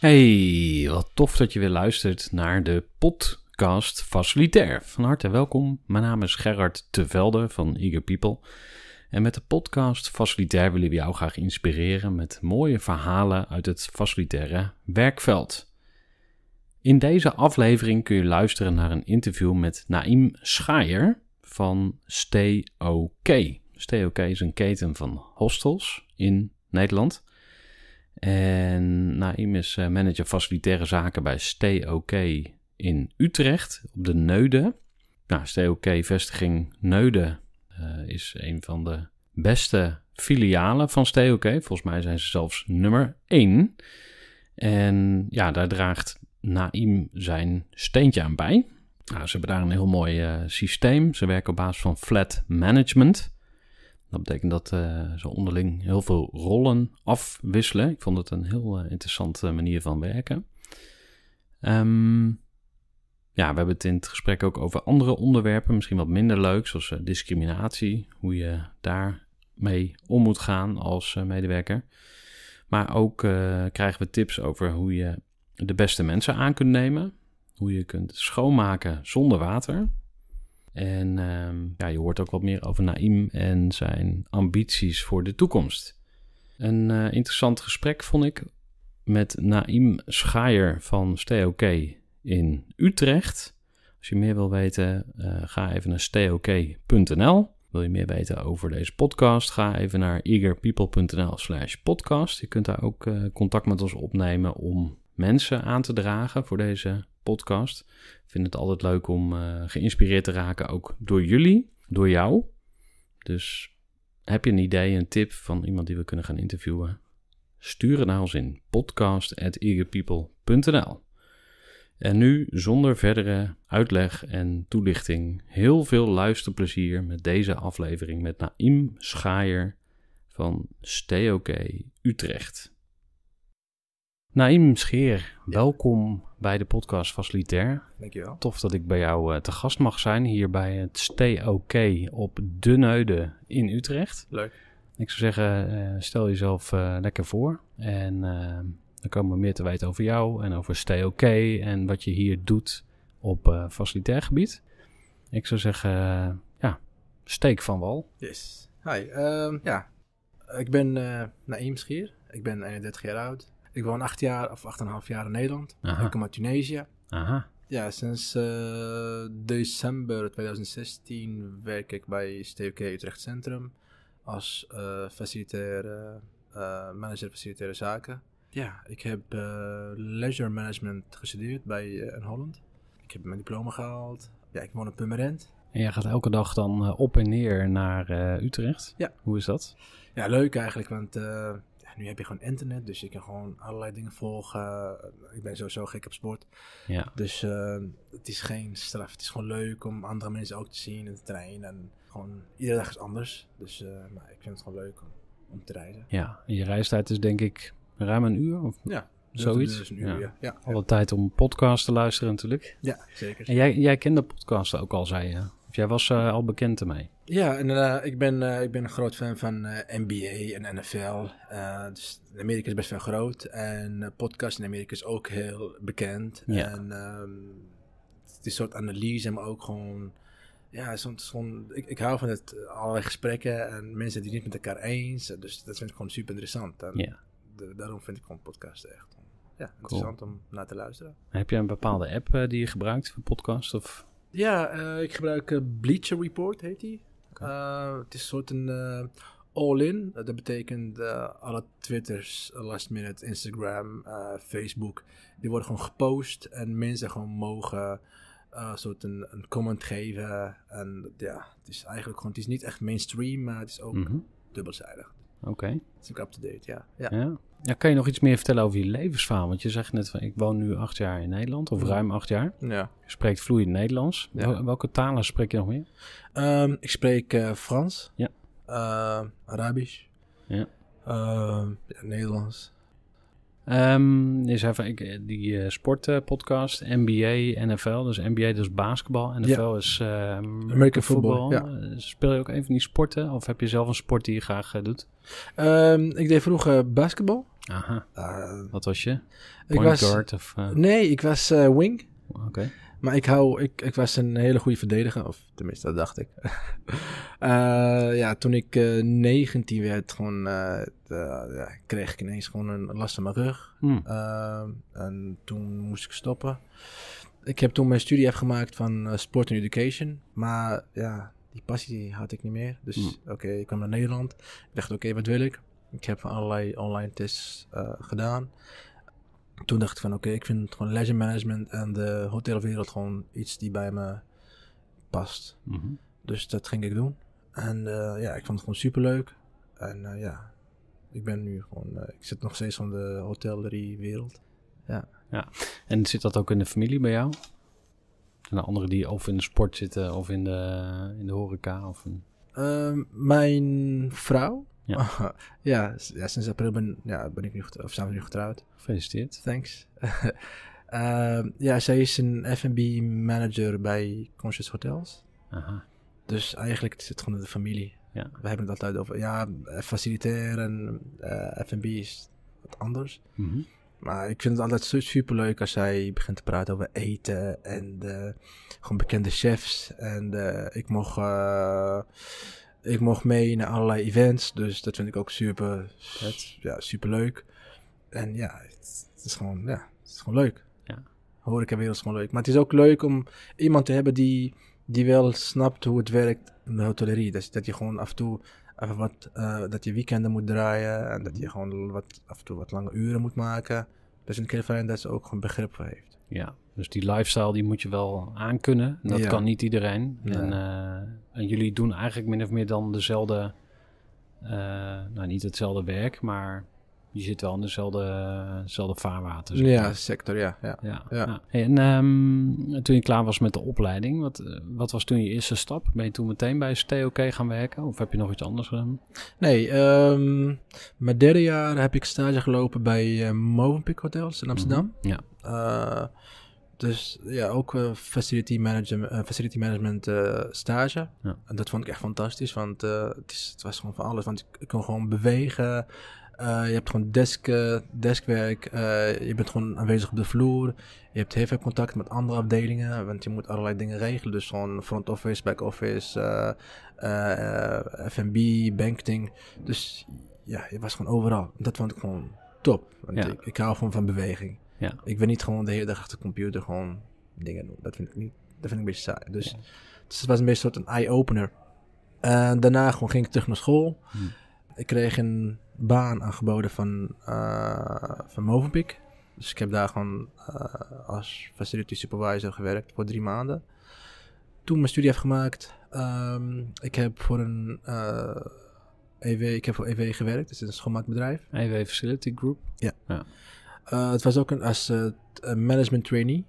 Hey, wat tof dat je weer luistert naar de podcast Facilitair. Van harte welkom. Mijn naam is Gerard Tevelde van Eager People. En met de podcast Facilitair willen we jou graag inspireren met mooie verhalen uit het facilitaire werkveld. In deze aflevering kun je luisteren naar een interview met Naïm Schaaier van Stay OK. Stay OK is een keten van hostels in Nederland. En Naim is eh, manager facilitaire zaken bij STOK in Utrecht op de Neude. Nou, Stay vestiging Neude eh, is een van de beste filialen van Stay OK. Volgens mij zijn ze zelfs nummer 1. En ja, daar draagt Naim zijn steentje aan bij. Nou, ze hebben daar een heel mooi eh, systeem. Ze werken op basis van flat management. Dat betekent dat uh, ze onderling heel veel rollen afwisselen. Ik vond het een heel eh, interessante eh, manier van werken. Ehm, ja, we hebben het in het gesprek ook over andere onderwerpen, misschien wat minder leuk, zoals discriminatie, hoe je daarmee om moet gaan als medewerker. Maar ook krijgen we tips over hoe je de beste mensen aan kunt nemen, hoe je kunt schoonmaken zonder water. En ehm, ja, je hoort ook wat meer over Naïm en zijn ambities voor de toekomst. Een eh, interessant gesprek vond ik met Naïm Schaier van STOK in Utrecht. Als je meer wil weten, eh, ga even naar stok.nl. Wil je meer weten over deze podcast? Ga even naar eagerpeople.nl/slash podcast. Je kunt daar ook eh, contact met ons opnemen om mensen aan te dragen voor deze podcast. Ik vind het altijd leuk om eh, geïnspireerd te raken, ook door jullie, door jou. Dus heb je een idee, een tip van iemand die we kunnen gaan interviewen? Stuur het naar ons in podcast.eagerpeople.nl En nu, zonder verdere uitleg en toelichting, heel veel luisterplezier met deze aflevering met Naim Schaier van Stay Utrecht. Naïm Schier, welkom bij de podcast Facilitair. Dankjewel. Tof dat ik bij jou eh, te gast mag zijn hier bij het Stay OK op De Neude in Utrecht. Leuk. Ik zou zeggen, eh, stel jezelf eh, lekker voor en dan komen we meer te weten over jou en over Stay en wat je hier doet op facilitair gebied. Ik zou zeggen, ja, steek van wal. Yes. Hi, ehm, ja. Ik ben Naïm Schier. Ik ben 31 jaar oud. Ik woon acht jaar of acht en een half jaar in Nederland. Ik kom uit Tunesië. Aha. Ja, sinds eh, december 2016 werk ik bij STVK Utrecht Centrum als eh, facilitaire, uh, manager facilitaire zaken. Ja, ik heb leisure management gestudeerd bij in Holland. Ik heb mijn diploma gehaald. Ja, ik woon in Pummerend. En jij gaat elke dag dan op en neer naar Utrecht? Ja. Hoe is dat? Ja, leuk eigenlijk, want nu heb je gewoon internet, dus je kan gewoon allerlei dingen volgen. Ik ben sowieso gek op sport. Ja. Dus ehm, het is geen straf. Het is gewoon leuk om andere mensen ook te zien en te trainen. En gewoon, iedere dag is anders. Dus eh, ik vind het gewoon leuk om, om te reizen. Ja, en je reistijd is denk ik ruim een uur? Of? Ja, Zoiets. Dus een uur, ja. Alle tijd om podcasts te luisteren natuurlijk. Ja, zeker. En jij, jij kende podcasten ook al, zei je. Of jij was eh, al bekend ermee? Ja, en eh, ik, ben, eh, ik ben een groot fan van eh, NBA en NFL. dus Amerika is best wel groot. En podcast in Amerika is ook heel bekend. En ehm, het is een soort analyse, maar ook gewoon... Ja, soms Ik, ik hou van het allerlei gesprekken en mensen die niet met elkaar eens. Dus dat vind ik gewoon super interessant. En ja. daarom vind ik gewoon podcast echt ja, interessant om naar te luisteren. Heb je een bepaalde app die je gebruikt voor podcast? Of... Ja, ik gebruik Bleacher Report, heet die. Eh, het is een soort een eh, all-in. Eh, dat betekent alle Twitters, last minute, Instagram, Facebook. Die worden gewoon gepost en mensen gewoon mogen uh, soort een, een, comment geven. En ja, het is eigenlijk gewoon, het is niet echt mainstream, maar het is ook mhm. dubbelzijdig. Oké. Het is ook up-to-date, ja. ja. Ja, kan je nog iets meer vertellen over je levensverhaal? Want je zegt net van ik woon nu acht jaar in Nederland, of mhm. ruim acht jaar. Ja. Je spreekt vloeiend Nederlands. Welke talen spreek je nog meer? Ehm, ik spreek eh, Frans, ja. Ehm, Arabisch, ja. Ehm, Nederlands is even, die sportpodcast, NBA, NFL. Dus NBA dus basketbal, NFL is ehm, American, football. Ja. Eh, speel je ook een van die sporten? Of heb je zelf een sport die je graag eh, doet? Ehm, ik deed vroeger basketbal. Aha. Ah. Wat was je? Point ik was, guard of... Eh? Nee, ik was wing. Oké. Maar ik hou, ik, ik was een hele goede verdediger, of tenminste dat dacht ik. Eh, ja, toen ik uh, eh, 19 werd, gewoon, eh, ja, kreeg ik ineens gewoon een last aan mijn rug. Hmm. Ehm, en toen moest ik stoppen. Ik heb toen mijn studie afgemaakt van Sport en Education. Maar ja, die passie had ik niet meer. Dus hmm. oké, ik kwam naar Nederland. Ik dacht, oké, wat wil ik? Ik heb allerlei online tests gedaan toen dacht ik van oké, ik vind gewoon leisure management en de hotelwereld gewoon iets die bij me past. Mhm. Dus dat ging ik doen. En eh, ja, ik vond het gewoon super leuk. En eh, ja, ik ben nu gewoon, eh, ik zit nog steeds van de wereld Ja. ja. En zit dat ook in de familie bij jou? Zijn er anderen die of in de sport zitten of in de, in de horeca? Of een... Ehm, mijn vrouw ja, ja, ja, sinds april ben, ja, ben ik nu, of zijn we nu getrouwd. Gefeliciteerd. Thanks. Ehm, ja, zij is een F&B manager bij Conscious Hotels. Aha. Dus eigenlijk zit het gewoon in de familie. Ja. We hebben het altijd over, ja, eh, faciliteren, uh, eh, F&B is wat anders. Mhm. Maar ik vind het altijd super leuk als zij begint te praten over eten en gewoon bekende chefs. En ik mocht eh, ik mocht mee naar allerlei events. Dus dat vind ik ook super, vet, ja, super leuk. En ja het, is gewoon, ja, het is gewoon leuk. Ja. is gewoon leuk. Maar het is ook leuk om iemand te hebben die, die wel snapt hoe het werkt in de hotellerie. Dus dat je gewoon af en toe even wat, eh, dat je weekenden moet draaien. En dat je gewoon wat, af en toe wat lange uren moet maken. Dat vind een heel fijn dat ze ook gewoon begrip voor heeft. Ja, dus die lifestyle die moet je wel aankunnen. dat kan niet iedereen. Eh, en, jullie doen eigenlijk min of meer dan dezelfde, eh, nou niet hetzelfde werk, maar je zit wel in dezelfde, dezelfde vaarwater. Zeg maar. sector, ja. ja. ja, nou, en ehm, toen je klaar was met de opleiding, wat, wat was toen je eerste stap? Ben je toen meteen bij STOK gaan werken of heb je nog iets anders gedaan? Nee, ehm, mijn derde jaar heb ik stage gelopen bij uh, Movenpick Hotels in mhm. Amsterdam. Ja. Eh, dus ja, ook eh, eh, facility, management, facility management stage. Ja. En dat vond ik echt fantastisch, want het, is, het, was gewoon van alles. Want ik, kon gewoon bewegen. je hebt gewoon desk, deskwerk. je bent gewoon aanwezig op de vloer. Je hebt heel veel contact met andere afdelingen, want je moet allerlei dingen regelen. Dus gewoon front office, back office, F&B, banking. Dus ja, je was gewoon overal. Dat vond ik gewoon top. Want ik, ik hou gewoon van beweging. Ja. Ik wil niet gewoon de hele dag achter de computer gewoon dingen doen. Dat vind ik niet. Dat vind ik een beetje saai. Dus, het dus was een beetje een soort een eye-opener. Uh, daarna gewoon ging ik terug naar school. Hmm. Ik kreeg een baan aangeboden van, uh, van Dus ik heb daar gewoon eh, als facility supervisor gewerkt voor drie maanden. Toen mijn studie heb gemaakt, ehm, ik heb voor een EW, eh, e ik heb voor EW gewerkt, dus het is een schoonmaakbedrijf. EW Facility Group. Ja. ja. Eh, het was ook een, als eh, eh, management trainee.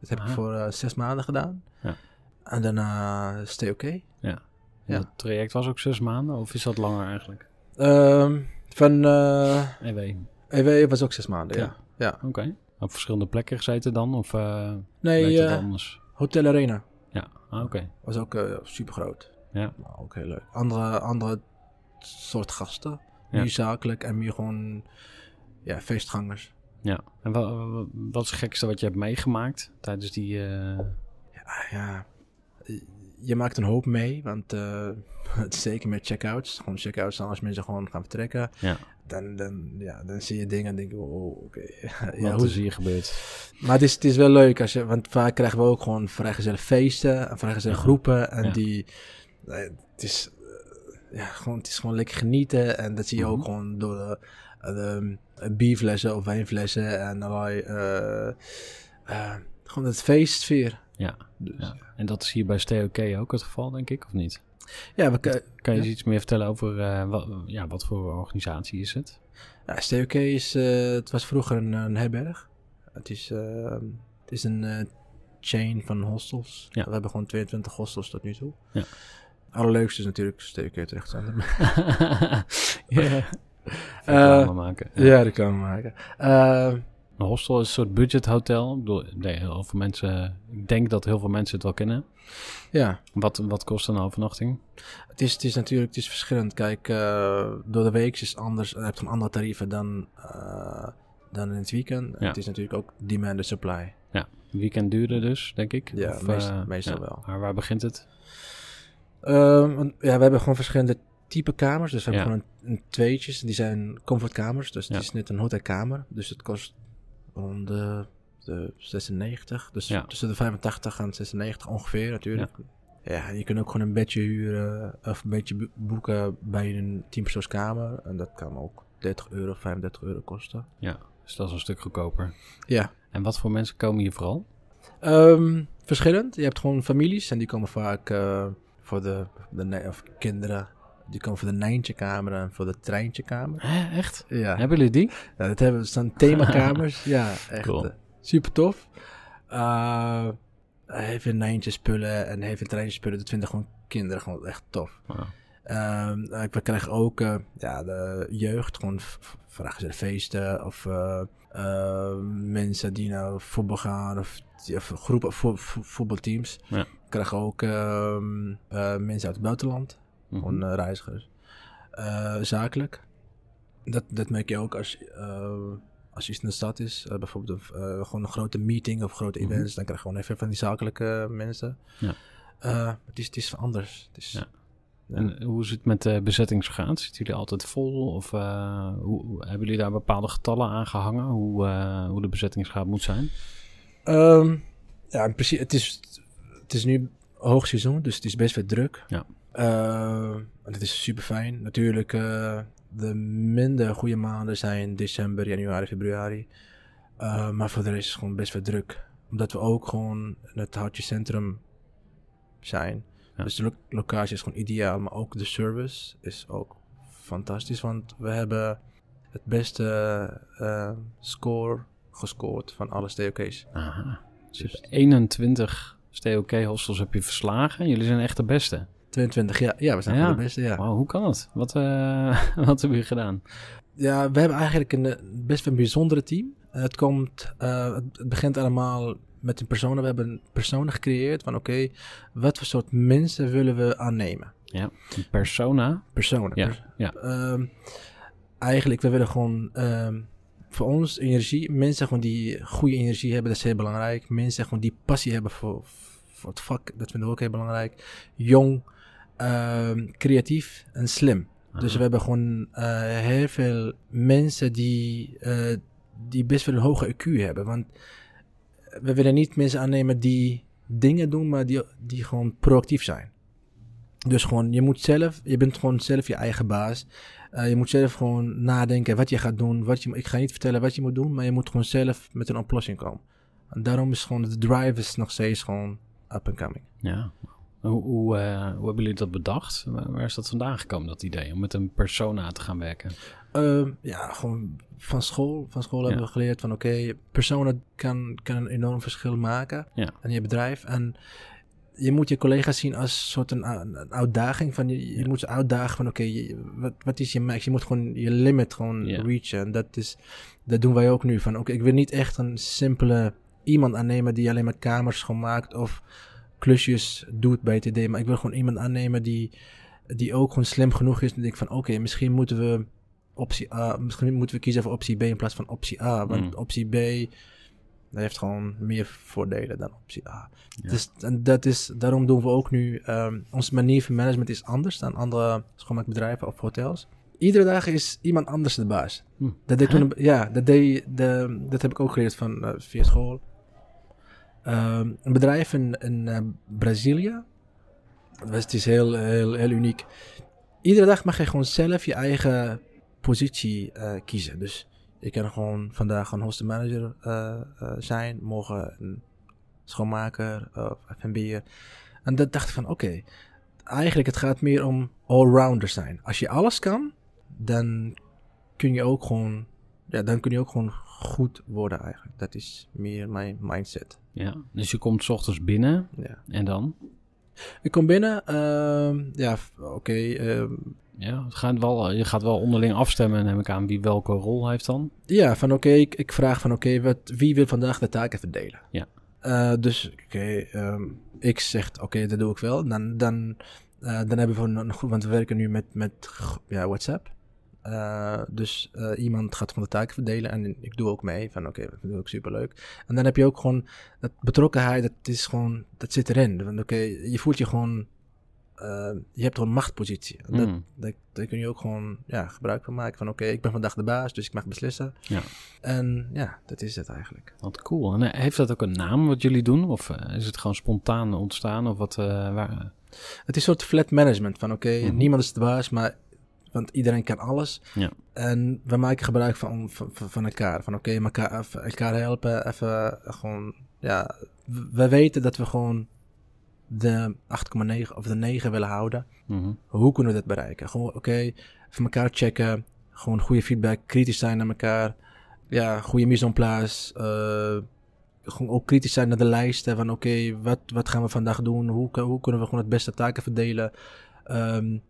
Dat heb ik voor zes maanden gedaan. Ja. En daarna stay oké. Ja. ja. Het traject was ook zes maanden, of is dat langer eigenlijk? Ehm, van EW. E EW was ook zes maanden, ja. ja. Oké. Op verschillende plekken gezeten dan? Of nee, anders? Hotel Arena. Ja, ah, oké. Was ook super groot. Ja. ook heel leuk. Andere, andere soort gasten. Ja. Meer zakelijk en meer gewoon ja, feestgangers. Ja. En wat, is het gekste wat je hebt meegemaakt tijdens die... Eh, ah, ja, eh, je maakt een hoop mee, want eh, zeker met checkouts. Gewoon checkouts, als mensen gewoon gaan vertrekken. Ja. Dan, dan, ja, dan zie je dingen en denk je, oh, oké. ja, wat hoe is hier gebeurd? Maar het is, het is wel leuk, als je, want vaak krijgen we ook gewoon vrijgezellig feesten en vrijgezellig groepen. En die, het is, ja, gewoon, het is gewoon lekker genieten. En dat zie je mhm. ook gewoon door de Ehm, bierflessen of wijnflessen en allerlei. Eh, eh, gewoon het feestsfeer. Ja, dus, ja. en dat is hier bij STOK ook het geval, denk ik, of niet? Ja, we, kan, je iets meer vertellen over eh, wat, ja, wat voor organisatie is het? STOK is, het was vroeger een, herberg. Het is, ehm, het is een chain van hostels. Ja. We hebben gewoon 22 hostels tot nu toe. Ja. Allerleukste is natuurlijk STOK terecht. ja. Eh, reclame maken. Ja, ja reclame maken. Eh, een hostel is een soort budgethotel. Ik bedoel, nee, heel veel mensen, ik denk dat heel veel mensen het wel kennen. Ja. Wat, wat kost een overnachting? Het is, het is natuurlijk het is verschillend. Kijk, eh, door de week is het anders. Je hebt een andere tarieven dan, dan in het weekend. Het is natuurlijk ook demand supply. Ja, weekend duurder dus, denk ik. Ja, meestal wel. Maar waar begint het? Ehm, ja, we hebben gewoon verschillende type kamers. Dus we hebben gewoon een, een tweetjes. Die zijn comfortkamers. Dus het is net een hotelkamer. Dus het kost rond de, 96. Dus tussen de 85 en 96 ongeveer natuurlijk. Ja, je kunt ook gewoon een bedje huren of een beetje boeken bij een teampersoonskamer. En dat kan ook 30 euro, 35 euro kosten. Ja, dus dat is een stuk goedkoper. Ja. En wat voor mensen komen hier vooral? Ehm, verschillend. Je hebt gewoon families en die komen vaak eh, voor de, de of kinderen die komen voor de nijntje en voor de Treintje-kamer. Hè, echt? Ja. Hebben jullie die? Ja, dat hebben we. staan themakamers. ja, echt. Cool. Eh, super tof. Uh, eh, een Nijntje-spullen en even Treintje-spullen. Dat vinden gewoon kinderen gewoon echt tof. Wow. Um, ehm, eh, we krijgen ook ja, de jeugd, gewoon vragen ze feesten of mensen die naar nou voetbal gaan of, of groepen, vo voetbalteams. Ja. We krijgen ook ehm, mensen uit het buitenland. Gewoon mhm. eh, reizigers. Eh, zakelijk. Dat, dat merk je ook als, eh, als iets in de stad is. bijvoorbeeld gewoon een grote meeting of grote mhm. events. Dan krijg je gewoon even van die zakelijke mensen. Ja. het, is, het is anders. Het is, ja. En hoe is het met de bezettingsgraad? Zitten jullie altijd vol? Of hoe, hebben jullie daar bepaalde getallen aan gehangen? Hoe, hoe de bezettingsgraad moet zijn? Ehm, ja, in principe, het is, het is nu hoogseizoen, dus het is best wel druk. Ja en eh, is super fijn. Natuurlijk, eh, de minder goede maanden zijn december, januari, februari. Eh, maar voor de rest is het gewoon best wel druk. Omdat we ook gewoon in het hartje centrum zijn. Dus de locatie is gewoon ideaal, maar ook de service is ook fantastisch. Want we hebben het beste score gescoord van alle STOK's. Aha. Dus 21 STOK hostels heb je verslagen. Jullie zijn echt de beste. 22, ja. Ja, we zijn ja. de beste, ja. hoe kan dat? Wat, eh, wat hebben jullie gedaan? Ja, we hebben eigenlijk een eh, best een bijzondere team. Eh, het, komt, het begint allemaal met een persoon. We hebben een persona gecreëerd van oké, wat voor soort mensen willen we aannemen? Ja, een persona? Persona. Ja, pers ja. Ehm, eigenlijk, we willen gewoon... Ehm, voor ons energie, mensen gewoon die goede energie hebben, dat is heel belangrijk. Mensen gewoon die passie hebben voor, voor het vak, dat vinden we ook heel belangrijk. Jong, Ehm, creatief en slim. Dus we hebben gewoon eh, heel veel mensen die, eh, die best wel een hoge IQ hebben. Want we willen niet mensen aannemen die dingen doen, maar die, die gewoon proactief zijn. Dus gewoon, je moet zelf, je bent gewoon zelf je eigen baas. Eh, je moet zelf gewoon nadenken wat je gaat doen. Wat je, ik ga niet vertellen wat je moet doen, maar je moet gewoon zelf met een oplossing komen. En daarom is gewoon de drive is nog steeds gewoon up and coming. Ja, eh, hoe, hebben jullie dat bedacht? Waar, is dat vandaan gekomen, dat idee, om met een persona te gaan werken? Ehm, ja, gewoon van school. Van school hebben we geleerd van oké, persona kan, kan een enorm verschil maken ja. je bedrijf. En je moet je collega's zien als soort een, een uitdaging. Van, je, je moet ze uitdagen van oké, wat, wat is je max? Je moet gewoon je limit gewoon reachen. En dat, is, dat doen wij ook nu. Van oké, ik wil niet echt een simpele iemand aannemen die alleen maar kamers schoonmaakt of klusjes doet bij TD. Maar ik wil gewoon iemand aannemen die, die ook gewoon slim genoeg is. En denk van oké, misschien moeten we optie A, misschien moeten we kiezen voor optie B in plaats van optie A. Want mm. optie B heeft gewoon meer voordelen dan optie A. Dus en dat is, daarom doen we ook nu, um, onze manier van management is anders dan andere schoonmaakbedrijven of hotels. Iedere dag is iemand anders de baas. Hm. Dat, deed toen, ja, dat, deed, de, dat heb ik ook geleerd van eh, via school. Ehm, een bedrijf in, eh, Brazilië. Dus het is heel, heel, heel uniek. Iedere dag mag je gewoon zelf je eigen positie eh, kiezen. Dus je kan gewoon vandaag een host manager eh, zijn, morgen een schoonmaker of F&B'er. En dat dacht ik van oké, eigenlijk het gaat meer om allrounder zijn. Als je alles kan, dan kun je ook gewoon ja, dan kun je ook gewoon goed worden eigenlijk. Dat is meer mijn mindset. Ja, dus je komt s ochtends binnen ja. en dan? Ik kom binnen, ehm, ja, oké. Ehm. ja, gaat wel, eh, je gaat wel onderling afstemmen, neem ik aan, wie welke rol heeft dan? Ja, van oké, ik, ik, vraag van oké, wat wie wil vandaag de taken verdelen? Ja. Eh, dus oké, ehm, ik zeg oké, dat doe ik wel. Dan, dan, eh, dan hebben we een goed, want we werken nu met, met ja, WhatsApp. Eh, dus eh, iemand gaat van de taken verdelen en ik doe ook mee. Van oké, dat vind ik superleuk. En dan heb je ook gewoon dat betrokkenheid, dat, is gewoon, dat zit erin. oké, je voelt je gewoon, eh, je hebt gewoon machtpositie. Dat, mm. dat, daar kun je ook gewoon ja, gebruik van maken. Van oké, ik ben vandaag de baas, dus ik mag beslissen. Ja. En ja, dat is het eigenlijk. Wat cool. En heeft dat ook een naam wat jullie doen? Of is het gewoon spontaan ontstaan? Of wat, waar... Het is een soort flat management van oké, mhm. niemand is de baas, maar want iedereen kan alles. Ja. En we maken gebruik van, van, elkaar. Van oké, okay, elkaar, helpen. Even eh, gewoon, ja. We weten dat we gewoon de 8,9 of de 9 willen houden. Mhm. Hoe kunnen we dat bereiken? Gewoon, oké, van elkaar checken. Gewoon goede feedback, kritisch zijn naar elkaar. Ja, goede mise en place. Eh, gewoon ook kritisch zijn naar de lijsten. Van oké, wat, wat gaan we vandaag doen? Hoe, hoe kunnen we gewoon het beste taken verdelen? Um,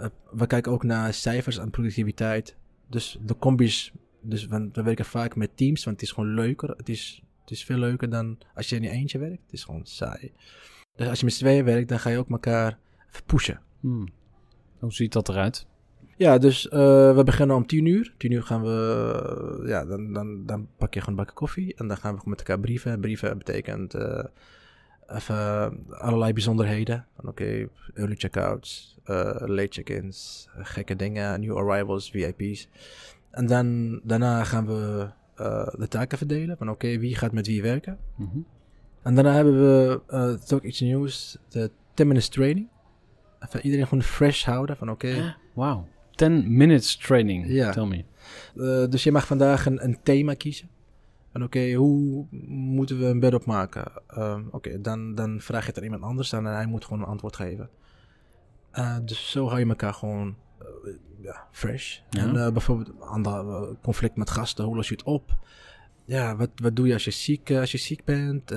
eh, we kijken ook naar cijfers en productiviteit. Dus de combis, dus, want we werken vaak met teams, want het is gewoon leuker. Het is, het is veel leuker dan als je in eentje werkt. Het is gewoon saai. Dus als je met z'n tweeën werkt, dan ga je ook elkaar pushen. Hmm. Hoe ziet dat eruit? Ja, dus eh, we beginnen om tien uur. Tien uur gaan we, ja, dan, dan, dan pak je gewoon een bakje koffie en dan gaan we met elkaar brieven. Brieven betekent eh, even allerlei bijzonderheden. Oké, okay, early checkouts, eh, late check-ins, gekke dingen, new arrivals, VIP's. En dan, daarna gaan we eh, de taken verdelen. Van oké, wie gaat met wie werken. Mhm. En daarna hebben we, het is ook iets nieuws, de 10 minutes training. Even iedereen gewoon fresh houden van oké. Okay, ah, Wauw. 10 minutes training, tell me. Eh, dus je mag vandaag een, een thema kiezen. En oké, hoe moeten we een bed opmaken? Uh, oké, dan, dan vraag je het aan iemand anders aan en hij moet gewoon een antwoord geven. Eh, dus zo hou je elkaar gewoon eh, ja, fresh. En eh, bijvoorbeeld ander conflict met gasten, hoe los je het op? Ja, wat, wat doe je als je ziek, als je ziek bent?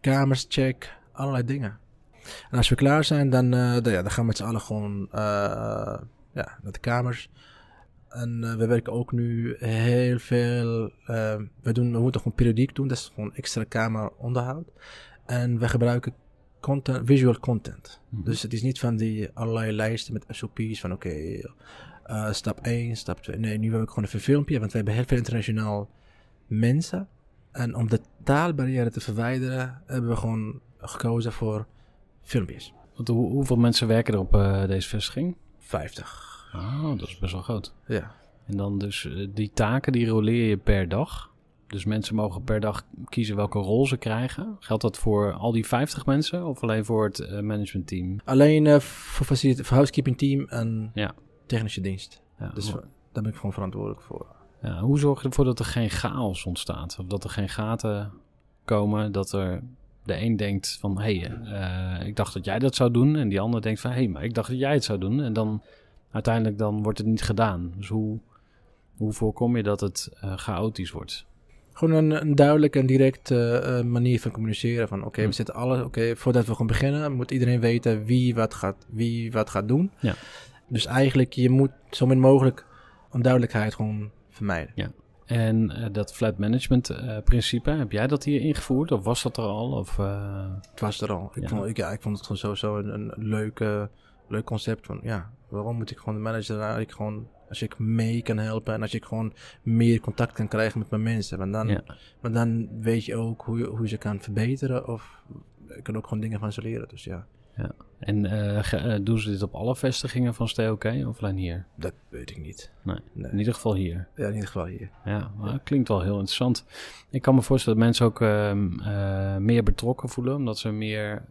kamers check, allerlei dingen. En als we klaar zijn, dan, dan, ja, dan gaan we met z'n allen gewoon ja, naar de kamers. En we werken ook nu heel veel. we, doen, we moeten gewoon periodiek doen, dat is gewoon extra kameronderhoud. En we gebruiken content, visual content. Mhm. Dus het is niet van die allerlei lijsten met SOP's van oké, eh, stap 1, stap 2. Nee, nu heb ik gewoon even een filmpje, want we hebben heel veel internationaal mensen. En om de taalbarrière te verwijderen, hebben we gewoon gekozen voor filmpjes. Want hoe, hoeveel mensen werken er op eh, deze vestiging? 50. Ah, dat is best wel groot. Ja. En dan dus eh, die taken, die roleer je per dag? Dus mensen mogen per dag kiezen welke rol ze krijgen. Geldt dat voor al die 50 mensen of alleen voor het uh, managementteam? Alleen uh, voor, voor housekeeping team en ja. technische dienst. Ja, dus daar ben ik gewoon verantwoordelijk voor. Ja, hoe zorg je ervoor dat er geen chaos ontstaat? Of dat er geen gaten komen, dat er de een denkt van... hé, hey, eh, ik dacht dat jij dat zou doen. En die ander denkt van... hé, hey, maar ik dacht dat jij het zou doen. En dan uiteindelijk dan wordt het niet gedaan. Dus hoe, hoe voorkom je dat het chaotisch wordt? gewoon een, duidelijke en directe eh, manier van communiceren. Van oké, we mm. zitten alles. Oké, voordat we gaan beginnen, moet iedereen weten wie wat gaat, wie wat gaat doen. Ja. Dus eigenlijk, je moet zo min mogelijk onduidelijkheid gewoon vermijden. Ja. En eh, dat flat management eh, principe, heb jij dat hier ingevoerd of was dat er al? Of, uh... Het was er al. Ik, Vond, ik, ja, ik vond het gewoon sowieso een, een leuk, leuk concept. Van, ja, waarom moet ik gewoon de manager eigenlijk gewoon als ik mee kan helpen en als ik gewoon meer contact kan krijgen met mijn mensen. Want dan, dan weet je ook hoe je, hoe je ze kan verbeteren of ik kan ook gewoon dingen van ze leren. Dus ja. ja. En eh, eh, doen ze dit op alle vestigingen van STOK of alleen hier? Dat weet ik niet. Nee. In ieder geval hier. Ja, in ieder geval hier. Ja, maar klinkt wel heel interessant. Ik kan me voorstellen dat mensen ook ehm, eh, meer betrokken voelen, omdat ze meer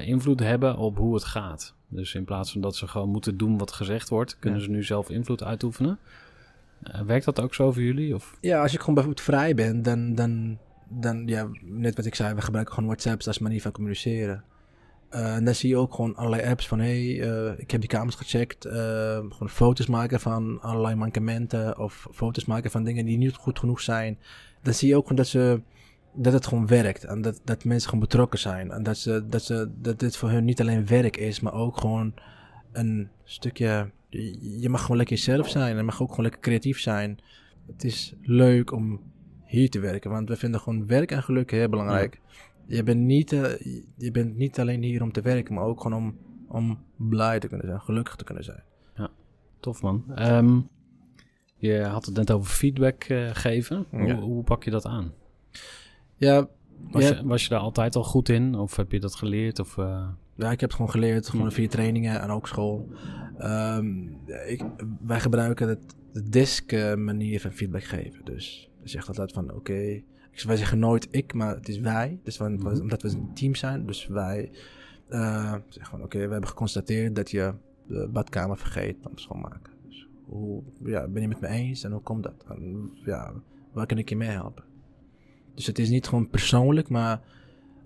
invloed hebben op hoe het gaat. Dus in plaats van dat ze gewoon moeten doen wat gezegd wordt, kunnen ze nu zelf invloed uitoefenen. Eh, werkt dat ook zo voor jullie? Of? Ja, als ik gewoon bijvoorbeeld vrij ben, dan, dan, dan ja, net wat ik zei, we gebruiken gewoon WhatsApp als manier van communiceren. Eh, en dan zie je ook gewoon allerlei apps van, hé, hey, eh, ik heb die kamers gecheckt. gewoon foto's maken van allerlei mankementen of foto's maken van dingen die niet goed genoeg zijn. Dan zie je ook gewoon dat ze dat het gewoon werkt. En dat, dat mensen gewoon betrokken zijn. En dat, ze, dat, ze, dat dit voor hun niet alleen werk is, maar ook gewoon een stukje. Je mag gewoon lekker jezelf zijn. En mag ook gewoon lekker creatief zijn. Het is leuk om hier te werken. Want we vinden gewoon werk en geluk heel belangrijk. Je, bent niet, eh, je bent niet alleen hier om te werken, maar ook gewoon om, om blij te kunnen zijn, gelukkig te kunnen zijn. Ja, tof man. Ehm, je had het net over feedback uh, geven. hoe pak je dat aan? Ja, was, Je, was je daar altijd al goed in? Of heb je dat geleerd? Of, eh? Ja, ik heb het gewoon geleerd. Gewoon via trainingen en ook school. Ehm, ik, wij gebruiken het, de disk eh, manier van feedback geven. Dus je zegt altijd van oké. Wij zeggen nooit ik, maar het is wij. Dus mhm. omdat we een team zijn, dus wij eh, zeggen van oké, we hebben geconstateerd dat je de badkamer vergeet om schoonmaken. Dus hoe ja, ben je het me eens en hoe komt dat? En, ja, waar kan ik je mee helpen? Dus het is niet gewoon persoonlijk, maar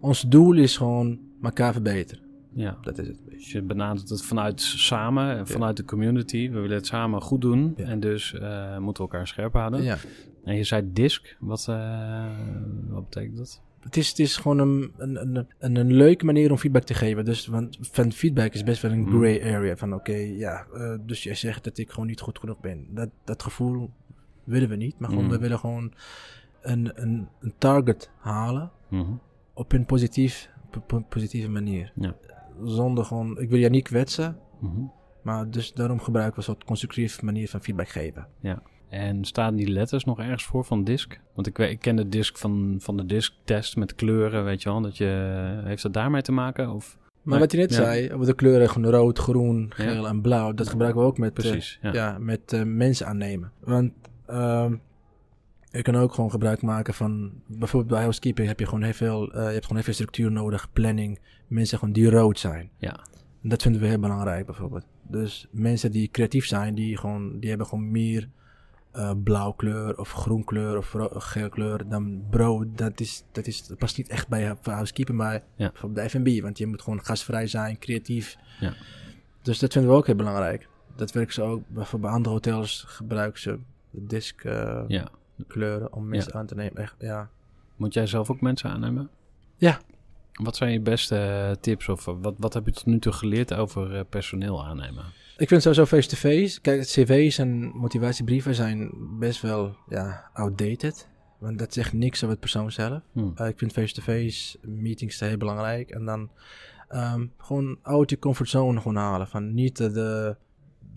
ons doel is gewoon elkaar verbeteren. Ja. Dat is het. Dus je benadert het vanuit samen, en eh, vanuit de community. We willen het samen goed doen en dus eh, moeten we elkaar scherp houden. Ja. En je zei disc. wat, eh, wat betekent dat? Het is, het is gewoon een, een, een, een leuke manier om feedback te geven. Dus, want van feedback is best wel een mhm. grey area. Van oké, ja, dus jij zegt dat ik gewoon niet goed genoeg ben. Dat, dat gevoel willen we niet. Maar mhm. we willen gewoon een, een, een target halen mhm. op een positief, positieve manier. Ja. Zonder gewoon, ik wil je niet kwetsen, mhm. maar dus daarom gebruiken we een soort constructieve manier van feedback geven. Ja. En staan die letters nog ergens voor van disk? Want ik, ik ken de disk van, van de disk-test met kleuren, weet je wel. Dat je, heeft dat daarmee te maken? Of? Maar wat je net zei zei, de kleuren rood, groen, geel en blauw, dat gebruiken we ook met, eh, ja. met eh, mensen aannemen. Want ehm, je kan ook gewoon gebruik maken van, bijvoorbeeld bij housekeeping heb je gewoon heel veel, eh, je hebt gewoon heel structuur nodig, planning, mensen gewoon die rood zijn. Ja. Dat vinden we heel belangrijk bijvoorbeeld. Dus mensen die creatief zijn, die, gewoon, die hebben gewoon meer uh, blauw kleur of groen kleur of geel kleur dan bro. Dat, is, dat, is, dat past niet echt bij housekeeping, maar ja. bij F&B. Want je moet gewoon gastvrij zijn, creatief. Ja. Dus dat vinden we ook heel belangrijk. Dat werken ze ook, bijvoorbeeld bij andere hotels gebruiken ze desk. disk. Eh, ja kleuren om mensen aan te nemen. Echt, ja. Moet jij zelf ook mensen aannemen? Ja. Wat zijn je beste eh, tips of eh, wat, wat heb je tot nu toe geleerd over eh, personeel aannemen? Ik vind sowieso face-to-face. Kijk, Kijk, cv's en motivatiebrieven zijn best wel ja, outdated. Want dat zegt niks over het persoon zelf. Hmm. ik vind face-to-face meetings heel belangrijk. En dan ehm, gewoon out je comfortzone gewoon halen. Van niet de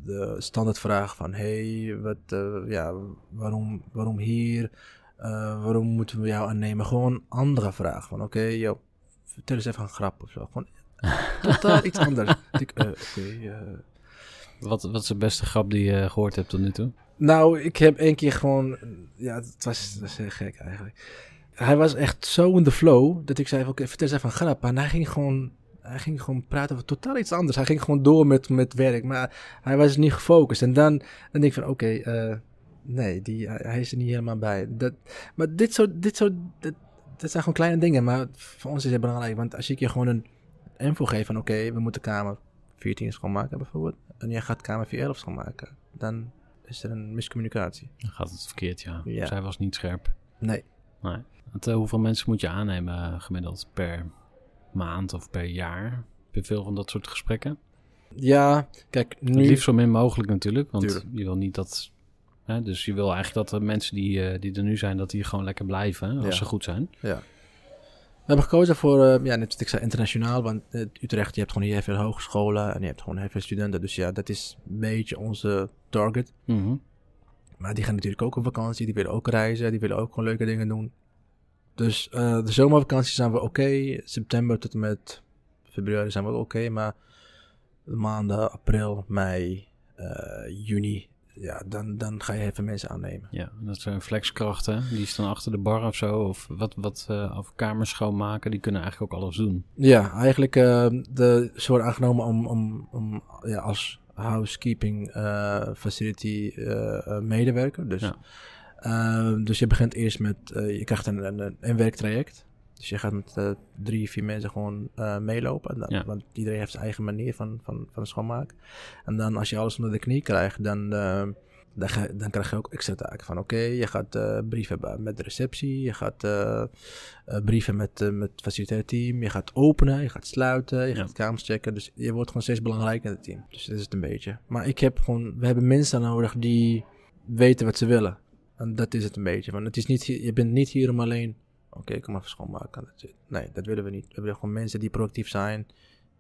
de standaardvraag van hey, wat, eh, ja, waarom, waarom hier? Eh, waarom moeten we jou aannemen? Gewoon andere vraag van oké, joh, vertel eens even een grap of zo. Gewoon totaal iets anders. Eh, wat, wat is de beste grap die je gehoord hebt tot nu toe? Nou, ik heb één keer gewoon, ja, het was, heel gek eigenlijk. Hij was echt zo in de flow dat ik zei: Oké, vertel eens even een grap. En hij ging gewoon hij ging gewoon praten over totaal iets anders. Hij ging gewoon door met, met werk, maar hij was niet gefocust. En dan, denk ik van, oké, eh, nee, die, hij, is er niet helemaal bij. Dat, maar dit soort, dit soort, dat, zijn gewoon kleine dingen, maar voor ons is het belangrijk. Want als ik je gewoon een info geef van, oké, we moeten kamer 14 schoonmaken bijvoorbeeld. En jij gaat kamer 411 schoonmaken, dan is er een miscommunicatie. Dan gaat het verkeerd, ja. ja. Zij was niet scherp. Nee. Eh, hoeveel mensen moet je aannemen eh, gemiddeld per maand of per jaar? Heb je veel van dat soort gesprekken? Ja, kijk, nu... Het liefst zo min mogelijk natuurlijk, want je wil niet dat... Hè, dus je wil eigenlijk dat de mensen die, eh, die er nu zijn, dat die gewoon lekker blijven, als ze goed zijn. Ja. We hebben gekozen voor, eh, ja, net ik zei internationaal, want eh, Utrecht, je hebt gewoon heel veel hogescholen en je hebt gewoon heel veel studenten. Dus ja, dat is een beetje onze target. Mhm. Maar die gaan natuurlijk ook op vakantie, die willen ook reizen, die willen ook gewoon leuke dingen doen. Dus eh, de zomervakantie zijn we oké. September tot en met februari zijn we oké. maar de maanden april, mei, eh, juni, ja, dan, dan ga je even mensen aannemen. Ja, dat zijn flexkrachten. Die staan achter de bar of zo. Of wat, wat eh, of kamers schoonmaken. Die kunnen eigenlijk ook alles doen. Ja, eigenlijk de, ze worden aangenomen om, om, om ja, als housekeeping facility medewerker. Dus ja. Ehm, dus je begint eerst met, eh, je krijgt een, een, een werktraject. Dus je gaat met eh, drie, vier mensen gewoon eh, meelopen. Dan, Want iedereen heeft zijn eigen manier van, van, van schoonmaken. En dan als je alles onder de knie krijgt, dan, ehm, dan, dan, krijg je ook extra taken. Van oké, je gaat brieven met de receptie, je gaat brieven met, met het team, je gaat openen, je gaat sluiten, je gaat kamers checken. Dus je wordt gewoon steeds belangrijker in het team. Dus dat is het een beetje. Maar ik heb gewoon, we hebben mensen nodig die weten wat ze willen. En dat is het een beetje. Want het is niet, je bent niet hier om alleen. Oké, okay, kom even schoonmaken. nee, dat willen we niet. We willen gewoon mensen die proactief zijn,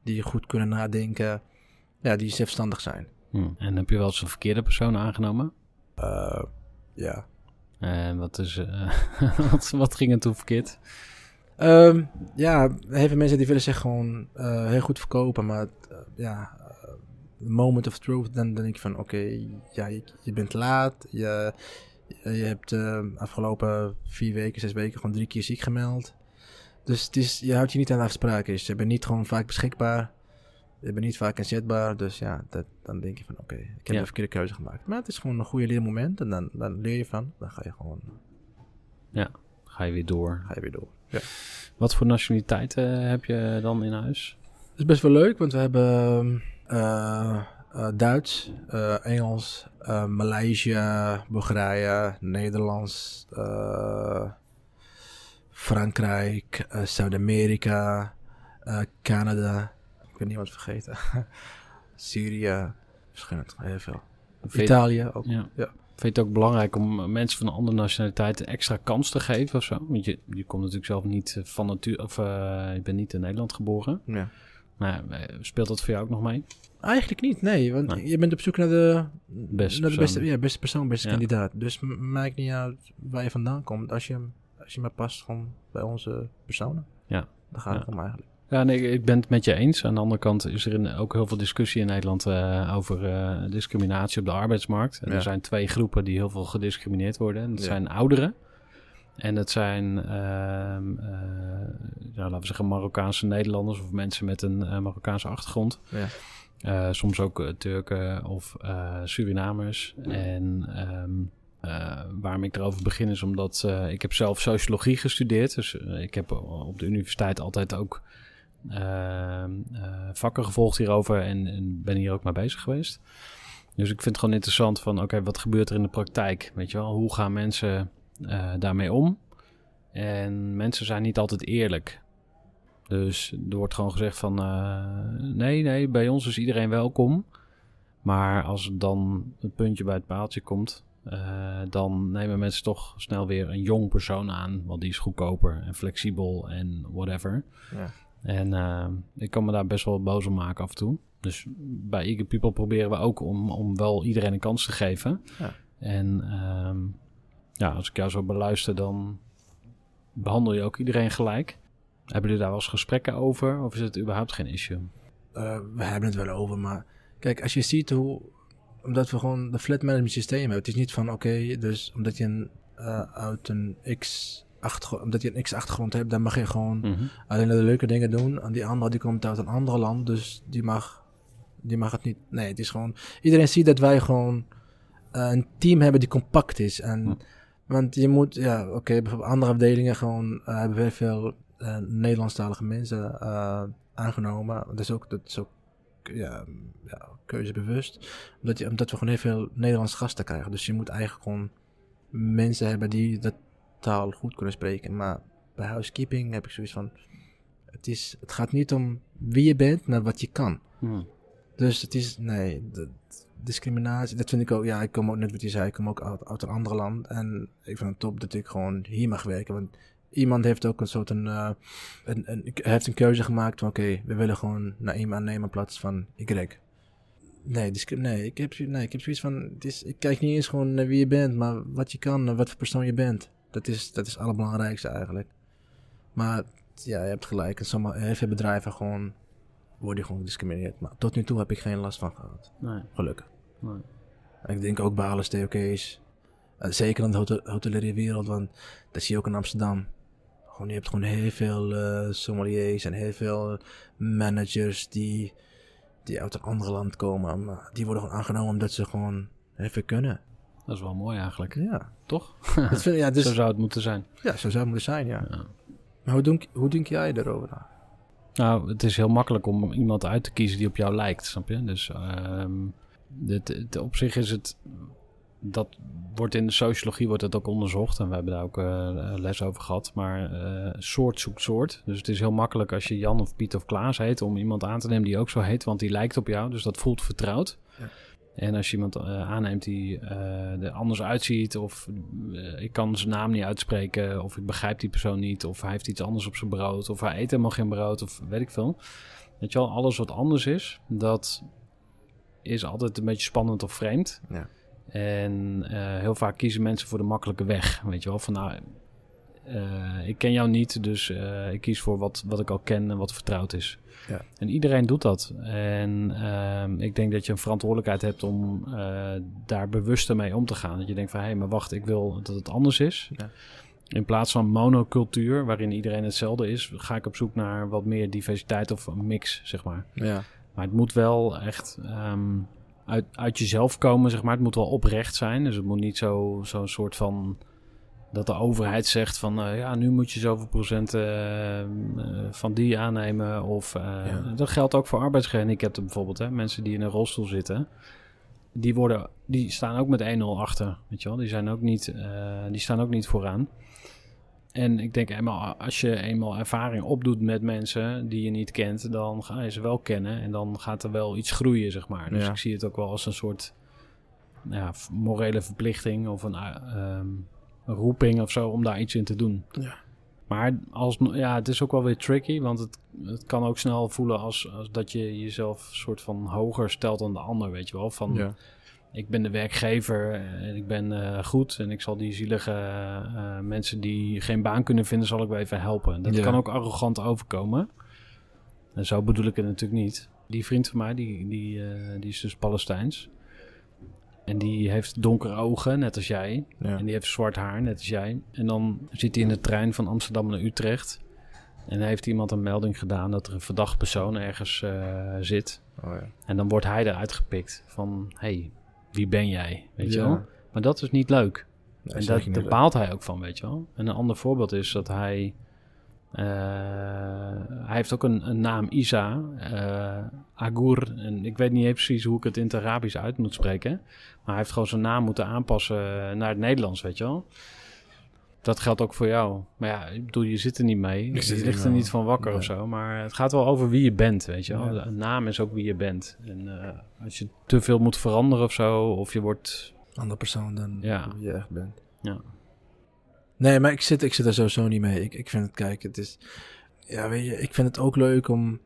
die goed kunnen nadenken, ja, die zelfstandig zijn. Hmm. En heb je wel eens een verkeerde persoon aangenomen? Eh, ja. En eh, wat, is, eh, wat, wat, ging er toen verkeerd? Ehm, ja, heel veel mensen die willen zich gewoon heel goed verkopen, maar ja, moment of truth, dan denk ik van oké, ja, je, je, bent laat, je, eh, je hebt de eh, afgelopen vier weken, zes weken gewoon drie keer ziek gemeld. Dus het is, je houdt je niet aan de afspraken. Dus je bent niet gewoon vaak beschikbaar. Je bent niet vaak inzetbaar. Dus ja, dat, dan denk je van oké, ik heb een de verkeerde keuze gemaakt. Maar het is gewoon een goede leermoment. En dan, dan leer je van. Dan ga je gewoon... Ja, ga je weer door. Ga je weer door, ja. Wat voor nationaliteiten heb je dan in huis? Het is best wel leuk, want we hebben... Eh, eh, Duits, eh, Engels, uh, Maleisië, Bulgarije, Nederlands, Frankrijk, Zuid-Amerika, Canada. Ik ben niemand vergeten. Syrië, verschillend, heel veel. Italië ook. Ja. Vind je het ook belangrijk om mensen van een andere nationaliteit een extra kans te geven of zo? Want je, je komt natuurlijk zelf niet van natuur, of je bent niet in Nederland geboren. Ja. Nou, speelt dat voor jou ook nog mee? Eigenlijk niet, nee. Want je bent op zoek naar de, beste, naar de beste, ja, beste persoon, beste kandidaat. Dus maakt niet uit waar je vandaan komt. Als je, als je maar past gewoon bij onze personen, ja. dan gaat het om eigenlijk. Ja, nee, ik ben het met je eens. Aan de andere kant is er ook heel veel discussie in Nederland eh, over eh, discriminatie op de arbeidsmarkt. En er zijn twee groepen die heel veel gediscrimineerd worden. En dat zijn ouderen en het zijn, ehm, eh, ja, laten we zeggen, Marokkaanse Nederlanders of mensen met een eh, Marokkaanse achtergrond. Ja. Eh, soms ook Turken of Surinamers. En ehm, waarom ik erover begin is omdat ik heb zelf sociologie gestudeerd. Dus ik heb op de universiteit altijd ook ehm, vakken gevolgd hierover en, ben hier ook mee bezig geweest. Dus ik vind het gewoon interessant van, oké, wat gebeurt er in de praktijk? Weet je wel, hoe gaan mensen eh, daarmee om. En mensen zijn niet altijd eerlijk. Dus er wordt gewoon gezegd van eh, nee, nee, bij ons is iedereen welkom. Maar als dan het puntje bij het paaltje komt, eh, dan nemen mensen toch snel weer een jong persoon aan. Want die is goedkoper en flexibel en whatever. Ja. En ik kan me daar best wel boos om maken af en toe. Dus bij Eager People proberen we ook om, om wel iedereen een kans te geven. Ja. En ehm, ja, als ik jou zo beluister, dan behandel je ook iedereen gelijk. Hebben jullie daar wel eens gesprekken over of is het überhaupt geen issue? Eh, we hebben het wel over, maar kijk, als je ziet hoe, omdat we gewoon de flat management systeem hebben. Het is niet van oké, dus omdat je een, eh, uit een X omdat je een X-achtergrond hebt, dan mag je gewoon mhm. alleen de leuke dingen doen. En die andere die komt uit een ander land, dus die mag, die mag het niet. Nee, het is gewoon. Iedereen ziet dat wij gewoon eh, een team hebben die compact is. En mhm. Want je moet, ja, oké, bijvoorbeeld andere afdelingen gewoon uh, hebben heel veel eh, Nederlandstalige mensen eh, aangenomen. Dat is ook, dat is ook ja, ja, keuzebewust. Omdat, je, omdat we gewoon heel veel Nederlandse gasten krijgen. Dus je moet eigenlijk gewoon mensen hebben die dat taal goed kunnen spreken. Maar bij housekeeping heb ik zoiets van. Het, is, het gaat niet om wie je bent, maar wat je kan. Hmm. Dus het is, nee, dat, discriminatie. Dat vind ik ook, ja, ik kom ook net wat je zei, ik kom ook uit, uit een ander land. En ik vind het top dat ik gewoon hier mag werken. Want iemand heeft ook een soort een, eh, een, heeft een keuze gemaakt van oké, we willen gewoon naar iemand nemen in plaats van Y. Nee, nee, ik heb, nee, ik heb zoiets van, het is, ik kijk niet eens gewoon naar wie je bent, maar wat je kan, wat voor persoon je bent. Dat is, dat is het allerbelangrijkste eigenlijk. Maar ja, je hebt gelijk, en sommige, heel veel bedrijven gewoon, worden gewoon gediscrimineerd. Maar tot nu toe heb ik geen last van gehad. Nee. Gelukkig ik denk ook bij alle staycays. Eh, zeker in de hotel Wereld, want dat zie je ook in Amsterdam. Gewoon, je hebt gewoon heel veel uh, sommeliers en heel veel managers die, die uit een ander land komen. Maar eh, die worden gewoon aangenomen omdat ze gewoon even kunnen. Dat is wel mooi eigenlijk. Ja. Toch? ja, dus, zo zou het moeten zijn. Ja, zo zou het moeten zijn, ja. ja. Maar hoe denk, hoe denk jij erover nou? Nou, het is heel makkelijk om iemand uit te kiezen die op jou lijkt, snap je? Dus ehm, op zich is het. Dat wordt in de sociologie wordt dat ook onderzocht. En we hebben daar ook eh, les over gehad. Maar eh, soort zoekt soort. Dus het is heel makkelijk als je Jan of Piet of Klaas heet. om iemand aan te nemen die ook zo heet. Want die lijkt op jou. Dus dat voelt vertrouwd. En als je iemand eh, aanneemt die er anders uitziet. of ik kan zijn naam niet uitspreken. of ik begrijp die persoon niet. of hij heeft iets anders op zijn brood. of hij eet helemaal geen brood. of weet ik veel. dat je al alles wat anders is. dat is altijd een beetje spannend of vreemd. Ja. En eh, heel vaak kiezen mensen voor de makkelijke weg. Weet je wel, van nou, eh, ik ken jou niet, dus eh, ik kies voor wat, wat ik al ken en wat vertrouwd is. Ja. En iedereen doet dat. En ehm, ik denk dat je een verantwoordelijkheid hebt om daar bewuster mee om te gaan. Dat je denkt van, hé, hey, maar wacht, ik wil dat het anders is. Ja. In plaats van monocultuur, waarin iedereen hetzelfde is, ga ik op zoek naar wat meer diversiteit of een mix, zeg maar. Ja. Maar het moet wel echt ehm, uit, uit jezelf komen, zeg maar. Het moet wel oprecht zijn. Dus het moet niet zo'n soort van. dat de overheid zegt van. Eh, ja, nu moet je zoveel procent eh, eh, van die aannemen. Of. Dat geldt ook voor arbeidsgehandicapten bijvoorbeeld. Hè? Mensen die in een rolstoel zitten. Die, worden, die staan ook met 1-0 achter. Weet je wel? Die, zijn ook niet, die staan ook niet vooraan. En ik denk eenmaal, als je eenmaal ervaring opdoet met mensen die je niet kent, dan ga je ze wel kennen en dan gaat er wel iets groeien, zeg maar. Dus ik zie het ook wel als een soort ja, morele verplichting of een eh, ehm, roeping of zo om daar iets in te doen. Ja. Maar als, ja, het is ook wel weer tricky, want het, het kan ook snel voelen als, als dat je jezelf soort van hoger stelt dan de ander, weet je wel. Van, ja ik ben de werkgever en ik ben eh, goed en ik zal die zielige eh, eh, mensen die geen baan kunnen vinden, zal ik wel even helpen. Dat kan ook arrogant overkomen. En zo bedoel ik het natuurlijk niet. Die vriend van mij, die, die, die is dus Palestijns. En die heeft donkere ogen, net als jij. En die heeft zwart haar, net als jij. En dan zit hij in de trein van Amsterdam naar Utrecht. En heeft iemand een melding gedaan dat er een verdacht persoon ergens zit. Oh ja. En dan wordt hij eruit gepikt van... hey, wie ben jij, weet je wel. Maar dat is niet leuk. en dat, daar bepaalt hij ook van, weet je wel. En een ander voorbeeld is dat hij... Eh, hij heeft ook een, een naam, Isa, uh, eh, Agur. En ik weet niet precies hoe ik het in het Arabisch uit moet spreken. Maar hij heeft gewoon zijn naam moeten aanpassen naar het Nederlands, weet je wel. Dat geldt ook voor jou. Maar ja, ik bedoel, je zit er niet mee. Ik je ligt er niet van wakker of zo. Maar het gaat wel over wie je bent, weet je wel. Ja. naam is ook wie je bent. En eh, als je te veel moet veranderen of zo, of je wordt... Ander persoon dan ja. wie je echt bent. Ja. Nee, maar ik zit, ik zit er sowieso niet mee. Ik, ik vind het, kijk, het is... Ja, weet je, ik vind het ook leuk om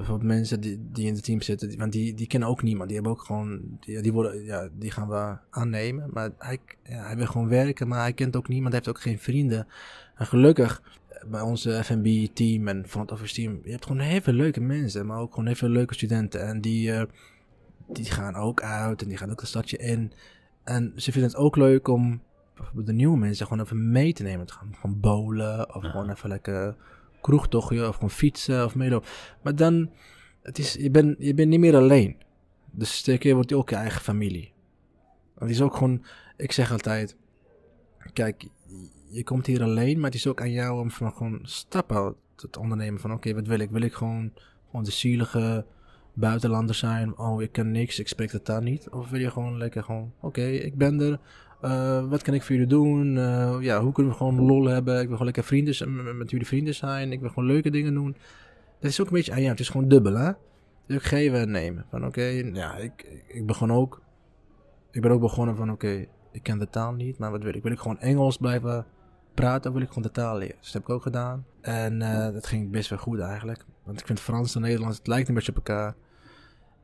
bijvoorbeeld mensen die, die in het team zitten, want die, die kennen ook niemand. Die hebben ook gewoon, die, die, worden, ja, die gaan we aannemen. Maar hij, ja, hij wil gewoon werken, maar hij kent ook niemand, hij heeft ook geen vrienden. En gelukkig eh, bij onze F&B team en front office team, je hebt gewoon heel veel leuke mensen, maar ook gewoon heel veel leuke studenten. En die, eh, die gaan ook uit en die gaan ook een stadje in. En ze vinden het ook leuk om de nieuwe mensen gewoon even mee te nemen. Te gaan gewoon bowlen of gewoon even lekker kroegtochtje of gewoon fietsen of meelopen. Maar dan, het is, je bent je niet meer alleen. Dus steek je wordt je ook je eigen familie. Het is ook gewoon, ik zeg altijd, kijk, je komt hier alleen, maar het is ook aan jou om van gewoon stappen te ondernemen. Van oké, wat wil ik? Wil ik gewoon, gewoon de zielige buitenlander zijn? Oh, ik kan niks, ik spreek het daar niet. Of wil je gewoon lekker gewoon, oké, ik ben er. Eh, wat kan ik voor jullie doen? Eh, ja, hoe kunnen we gewoon lol hebben? Ik wil gewoon lekker vrienden zijn, met jullie vrienden zijn. Ik wil gewoon leuke dingen doen. Dat is ook een beetje, ah ja, het is gewoon dubbel hè. Dus ik geven en nemen. Van oké, ja, ik, ik begon ook. Ik ben ook begonnen van oké, ik ken de taal niet, maar wat wil ik? Wil ik gewoon Engels blijven praten of wil ik gewoon de taal leren? Dus dat heb ik ook gedaan. En eh, dat ging best wel goed eigenlijk. Want ik vind Frans en Nederlands, het lijkt een beetje op elkaar.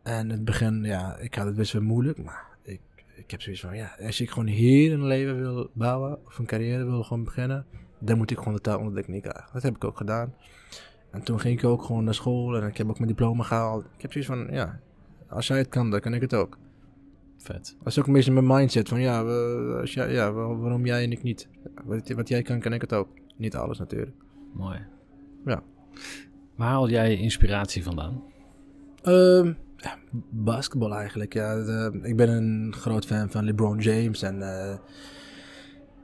En in het begin, ja, ik had het best wel moeilijk. Maar ik heb zoiets van, ja, als ik gewoon hier een leven wil bouwen, of een carrière wil gewoon beginnen, dan moet ik gewoon de taal onder de knie krijgen. Dat heb ik ook gedaan. En toen ging ik ook gewoon naar school en ik heb ook mijn diploma gehaald. Ik heb zoiets van, ja, als jij het kan, dan kan ik het ook. Vet. Dat is ook een beetje mijn mindset van, ja, als jij, ja waarom jij en ik niet? Wat, jij kan, kan ik het ook. Niet alles natuurlijk. Mooi. Ja. Waar haal jij inspiratie vandaan? Um, basketbal eigenlijk. Ja, ik ben een groot fan van LeBron James. En eh,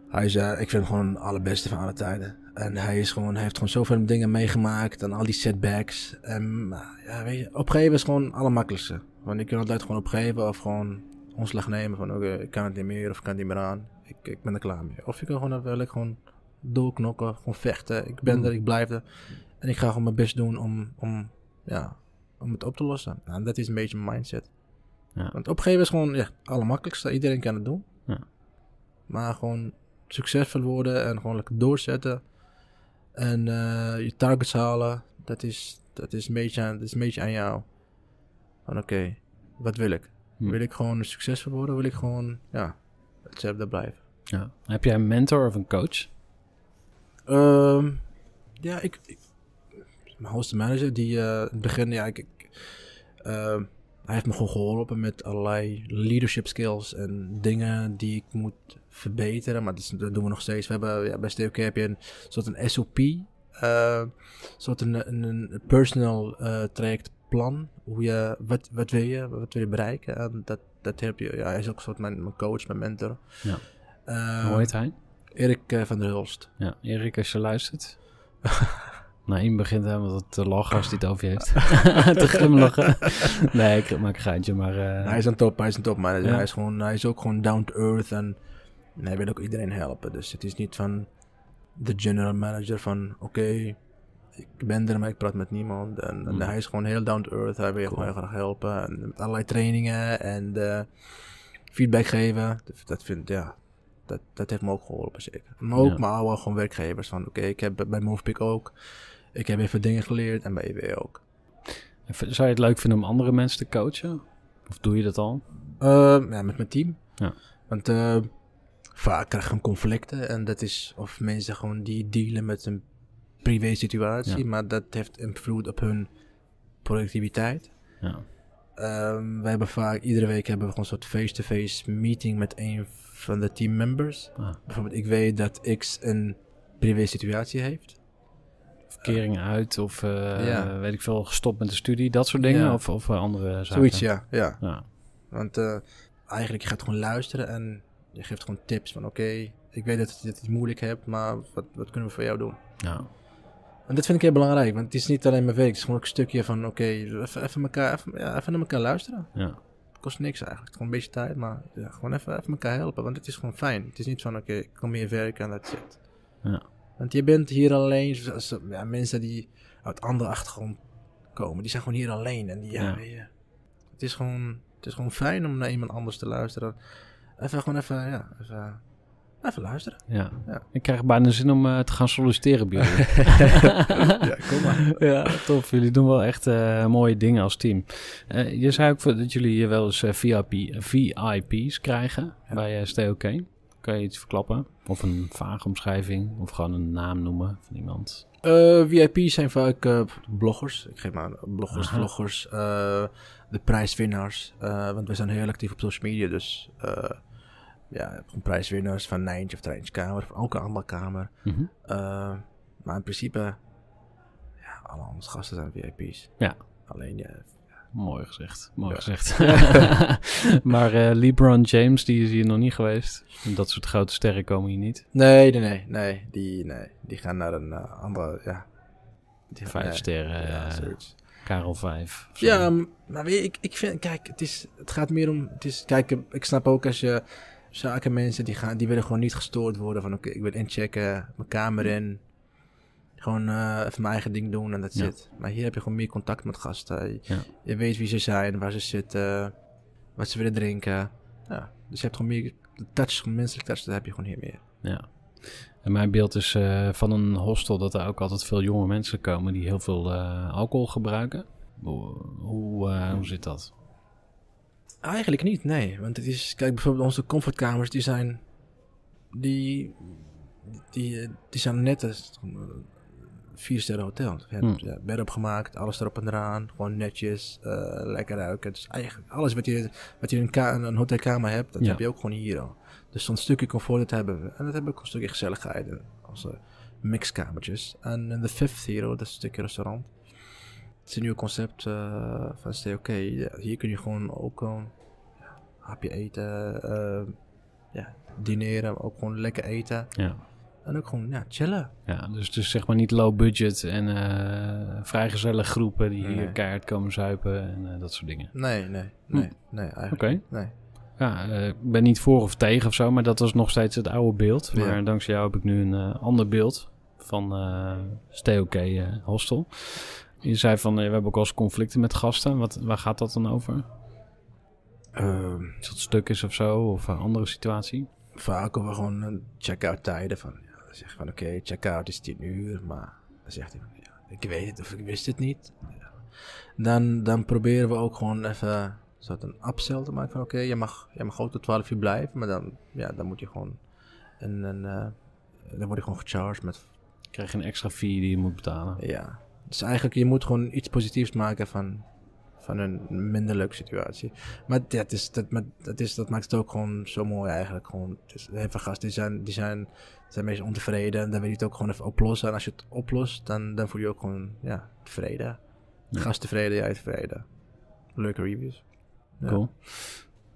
hij is, eh, ik vind hem gewoon het allerbeste van alle tijden. En hij, is gewoon, hij heeft gewoon zoveel dingen meegemaakt en al die setbacks. En eh, ja, weet je, opgeven is gewoon het allermakkelijkste. Want ik kan altijd gewoon opgeven of gewoon ontslag nemen van oké, ik kan het niet meer of ik kan het niet meer aan. Ik, ik ben er klaar mee. Of je kan gewoon wel gewoon doorknokken, gewoon vechten. Ik ben mm. er, ik blijf er. En ik ga gewoon mijn best doen om, om ja, om het op te lossen. Nou, dat is een beetje mijn mindset. Ja. Want opgeven is gewoon ja, het makkelijkste Iedereen kan het doen. Ja. Maar gewoon succesvol worden en gewoon lekker doorzetten. En eh, je targets halen. Dat is, dat, is een beetje aan, dat is een beetje aan jou. Van oké, wat wil ik? Hm. Wil ik gewoon succesvol worden? Wil ik gewoon, ja, hetzelfde blijven? Ja. Heb jij een mentor of een coach? Ehm, ja, ik, ik mijn host manager, die uh, in het begin, ja, Ehm, hij heeft me gewoon geholpen met allerlei leadership skills en dingen die ik moet verbeteren. Maar dat, doen we nog steeds. We hebben ja, bij STOK heb je een soort eh, een SOP, uh, soort een, een, personal uh, traject plan. Hoe je, wat, wat wil je, wat wil je bereiken? En dat, dat heb je, ja, hij is ook een soort mijn, mijn coach, mijn mentor. Ja. Uh, Hoe heet hij? Erik eh, van der Hulst. Ja, Erik, als je luistert. Nou, in begint helemaal eh, te lachen als die het over je heeft. te glimlachen. nee, ik maak een geintje, maar... Uh... Hij is een top, hij is een top, maar hij, is gewoon, hij is ook gewoon down to earth en hij wil ook iedereen helpen. Dus het is niet van de general manager van, oké, ik ben er, maar ik praat met niemand. En, mm. hij is gewoon heel down to earth, hij wil je gewoon heel graag helpen. En met allerlei trainingen en eh, feedback geven. Dus dat vind ja, dat, dat heeft me ook geholpen, zeker. Maar ook maar mijn oude gewoon werkgevers van, oké, ik heb bij Movepick ook ik heb even dingen geleerd en bij je ook. Zou je het leuk vinden om andere mensen te coachen? Of doe je dat al? Ehm, ja, met mijn team. Ja. Want eh, vaak krijg je conflicten en dat is of mensen gewoon die dealen met een privé situatie, maar dat heeft invloed op hun productiviteit. Ja. Ehm, we hebben vaak, iedere week hebben we gewoon een soort face-to-face meeting met een van de team members. Ah. Bijvoorbeeld, ik weet dat X een privé situatie heeft verkering uit of eh, weet ik veel, gestopt met de studie, dat soort dingen of, of eh, andere zaken. Zoiets, ja. ja. ja. Want uh, eigenlijk, je gaat gewoon luisteren en je geeft gewoon tips van oké, ik weet dat je het moeilijk hebt, maar wat, wat kunnen we voor jou doen? Ja. En dat vind ik heel belangrijk, want het is niet alleen mijn werk, het is gewoon ook een stukje van oké, even, even, elkaar, even, even naar elkaar luisteren. Ja. kost niks eigenlijk, gewoon een beetje tijd, maar ja, gewoon even, even elkaar helpen, want het is gewoon fijn. Het is niet van oké, ik kom hier werken en dat zit. Ja. Want je bent hier alleen. mensen die uit andere achtergrond komen, die zijn gewoon hier alleen. En die, ja, Het, is gewoon, het is gewoon fijn om naar iemand anders te luisteren. Even gewoon even, ja, even, even luisteren. Ja. Ik krijg bijna zin om eh, te gaan solliciteren bij jullie. ja, kom maar. Ja, tof. Jullie doen wel echt eh, mooie dingen als team. Eh, je zei ook voor dat jullie hier wel eens VIP's krijgen bij STOK. Kan je iets verklappen? Of een vage omschrijving? Of gewoon een naam noemen van iemand? Eh, VIP's zijn vaak eh, bloggers. Ik geef maar bloggers, vloggers. Eh, de prijswinnaars. want wij zijn heel actief op social media. Dus ja, gewoon prijswinnaars van Nijntje of kamer, of ook andere kamer. Mhm. maar in principe, ja, alle onze gasten zijn VIP's. Ja. Alleen ja, Mooi gezegd. Mooi gezegd. maar eh, LeBron James, die is hier nog niet geweest. Dat soort grote sterren komen hier niet. Nee, nee, nee. nee. Die, nee. die gaan naar een eh, andere. Ja. Die Vijf sterren. Eh, Karel 5. Ja, maar weet ik, ik vind, kijk, het, is, het gaat meer om. Het is, kijk, ik snap ook als je zakenmensen die gaan, die willen gewoon niet gestoord worden. Van oké, ik wil inchecken, mijn kamer hm. in. Gewoon eh, even mijn eigen ding doen en dat zit. Maar hier heb je gewoon meer contact met gasten. Je, weet wie ze zijn, waar ze zitten, wat ze willen drinken. Ja. Dus je hebt gewoon meer de touch, menselijk touch, dat heb je gewoon hier meer. Ja. En mijn beeld is eh, van een hostel dat er ook altijd veel jonge mensen komen die heel veel eh, alcohol gebruiken. Hoe, hoe, zit dat? Eigenlijk niet, nee. Want het is, kijk bijvoorbeeld onze comfortkamers, die zijn, die, die, die zijn net als vier sterren hotel. Dus mm. Ja, eh, bed opgemaakt, alles erop en eraan. Gewoon netjes, eh, lekker ruiken. Dus eigenlijk alles wat je, wat je in een, een hotelkamer hebt, dat heb je ook gewoon hier al. Dus zo'n stukje comfort, hebben we. En dat hebben we ook een stukje gezelligheid. Als mixkamertjes. En in de Fifth Hero, dat is een stukje restaurant. Het is een nieuw concept eh, van Stay Oké. hier kun je gewoon ook een hapje eten, uh, ja, dineren, ook gewoon lekker eten. Ja. En ook gewoon ja, chillen. Ja, dus, dus zeg maar niet low budget en uh, eh, vrijgezellig groepen die hier keihard komen zuipen en eh, dat soort dingen. Nee, nee, hm. nee, nee eigenlijk nee. Ja, eh, ik ben niet voor of tegen of zo, maar dat was nog steeds het oude beeld. Maar dankzij jou heb ik nu een ander beeld van Stay OK Hostel. Je zei van, we hebben ook wel eens conflicten met gasten. Wat, waar gaat dat dan over? Ehm. Als het stuk is of zo, of een andere situatie? Vaak we gewoon check-out tijden van dan zeg ik van oké, check-out is 10 uur, maar dan zegt hij ja, ik weet het of ik wist het niet. Dan, dan proberen we ook gewoon even soort een upsell te maken van oké, je, mag, je mag ook tot 12 uur blijven, maar dan, ja, dan moet je gewoon een, een eh, dan word je gewoon gecharged met... Krijg je een extra fee die je moet betalen. Ja, dus eigenlijk je moet gewoon iets positiefs maken van, van een minder leuke situatie. Maar dat, is, dat, maar dat, is, dat maakt het ook gewoon zo mooi eigenlijk. Gewoon, het is, gast, die zijn, die zijn zijn mensen ontevreden. En dan wil je het ook gewoon even oplossen. En als je het oplost, dan, dan voel je, je ook gewoon ja, tevreden. Ja. Gast tevreden, jij tevreden. Leuke reviews. Ja. Cool.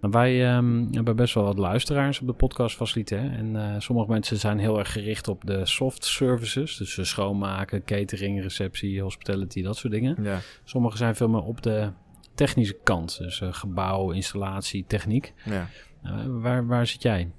wij ehm, hebben best wel wat luisteraars op de podcast faciliteit. En eh, sommige mensen zijn heel erg gericht op de soft services. Dus schoonmaken, catering, receptie, hospitality, dat soort dingen. Ja. Sommigen zijn veel meer op de technische kant. Dus eh, gebouw, installatie, techniek. Ja. Eh, waar, waar zit jij?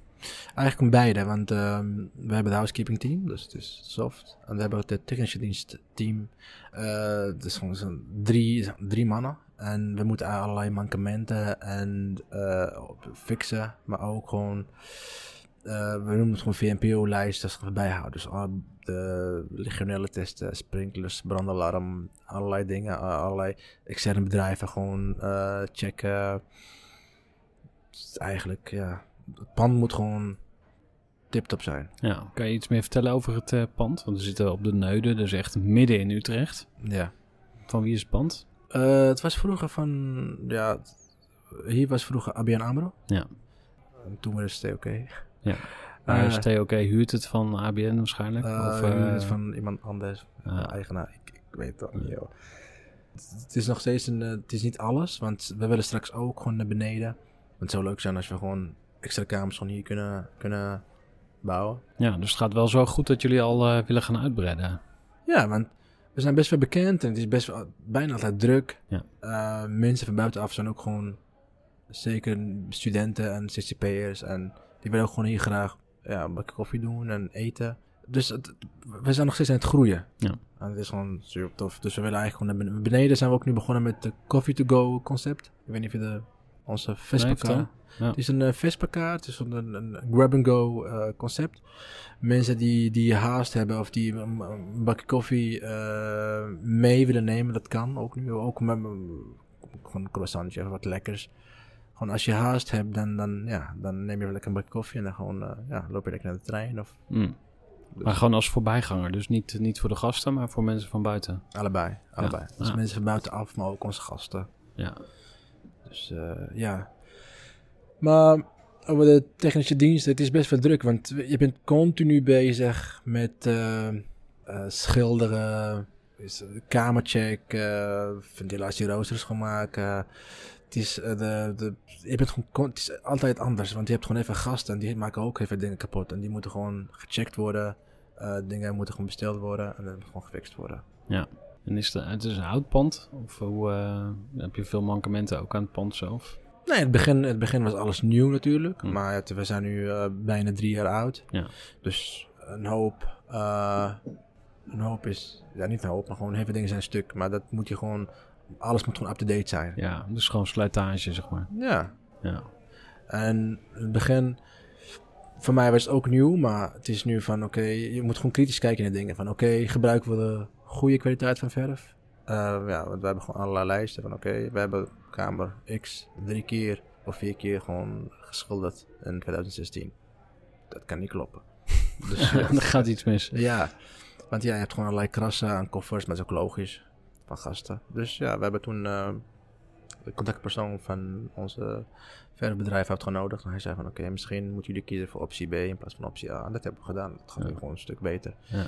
Eigenlijk om beide, want ehm, we hebben het housekeeping team, dus het is soft. En we hebben het technische dienst team. Eh, dus gewoon zo'n drie, drie mannen. En we moeten allerlei mankementen en eh, fixen, maar ook gewoon... Uh, we noemen het gewoon VMPO-lijst, dat erbij bijhouden. Dus ah, de legionelle testen, sprinklers, brandalarm, allerlei dingen, allerlei externe bedrijven gewoon checken. Dus eigenlijk, ja het pand moet gewoon tip-top zijn. Ja. Kan je iets meer vertellen over het eh, pand? Want we zitten op de Neude, dus echt midden in Utrecht. Ja. Van wie is het pand? Eh, het was vroeger van, ja, hier was vroeger ABN AMRO. Ja. En toen was het TOK. Ja. Eh, maar uh, TOK huurt het van ABN waarschijnlijk? of huurt het van iemand anders, eigenaar. Ik, ik, weet het niet, hoor. Het, het is nog steeds een, het is niet alles, want we willen straks ook gewoon naar beneden. Want het zou leuk zijn als we gewoon extra kamers van hier kunnen, kunnen bouwen. Ja, dus het gaat wel zo goed dat jullie al eh, willen gaan uitbreiden. Ja, want we zijn best wel bekend en het is best wel, bijna altijd druk. Ja. Eh, mensen van buitenaf zijn ook gewoon, zeker studenten en ccp'ers. En die willen ook gewoon hier graag ja, een bakje koffie doen en eten. Dus we zijn nog steeds aan het groeien. Ja. En het is gewoon super tof. Dus we willen eigenlijk gewoon beneden. zijn we ook nu begonnen met de coffee to go concept. Ik weet niet of je de, onze Facebook ja. Het is een eh, Vespa-kaart, het is een, een grab-and-go eh, concept. Mensen die, die haast hebben of die een, bakje koffie eh, mee willen nemen, dat kan ook nu. Ook met mm, gewoon een croissantje of wat lekkers. Gewoon als je haast hebt, dan, dan, ja, dan neem je wel lekker een bakje koffie en dan gewoon, ja, loop je lekker naar de trein. Of, mm. dus Maar gewoon als voorbijganger, dus niet, niet voor de gasten, maar voor mensen van buiten. Allebei, allebei. Dus mensen van buitenaf, maar ook onze gasten. Ja. Dus ja, maar over de technische dienst, het is best wel druk, want je bent continu bezig met uh, uh, schilderen, dus kamercheck, uh, ventilatieroosters gaan maken. Het is, de, de, je bent gewoon, het is altijd anders, want je hebt gewoon even gasten en die maken ook even dingen kapot. En die moeten gewoon gecheckt worden, dingen moeten gewoon besteld worden en dan gewoon gefixt worden. Ja, en is de, het is een houtpand? Of hoe, heb je veel mankementen ook aan het pand zelf? Nee, het begin, het begin was alles nieuw natuurlijk. Hmm. Maar we zijn nu eh, bijna drie jaar oud. Ja. Dus een hoop, eh, een hoop is, ja niet een hoop, maar gewoon heel veel dingen zijn stuk. Maar dat moet je gewoon, alles moet gewoon up-to-date zijn. Ja, dus gewoon slijtage zeg maar. Ja. ja. En het begin, voor mij was het ook nieuw, maar het is nu van oké, je moet gewoon kritisch kijken naar dingen. Van oké, gebruiken we de goede kwaliteit van verf? Eh, ja, want we hebben gewoon allerlei lijsten van oké, we hebben kamer X drie keer of vier keer gewoon geschilderd in 2016. Dat kan niet kloppen. Dus, eh, gaat iets mis. Ja, want ja, je hebt gewoon allerlei krassen aan koffers, maar dat is ook logisch van gasten. Dus ja, we hebben toen eh, de contactpersoon van onze verfbedrijf uitgenodigd. En hij zei van oké, misschien moeten jullie kiezen voor optie B in plaats van optie A. En dat hebben we gedaan. Dat gaat nu gewoon een stuk beter. Ja.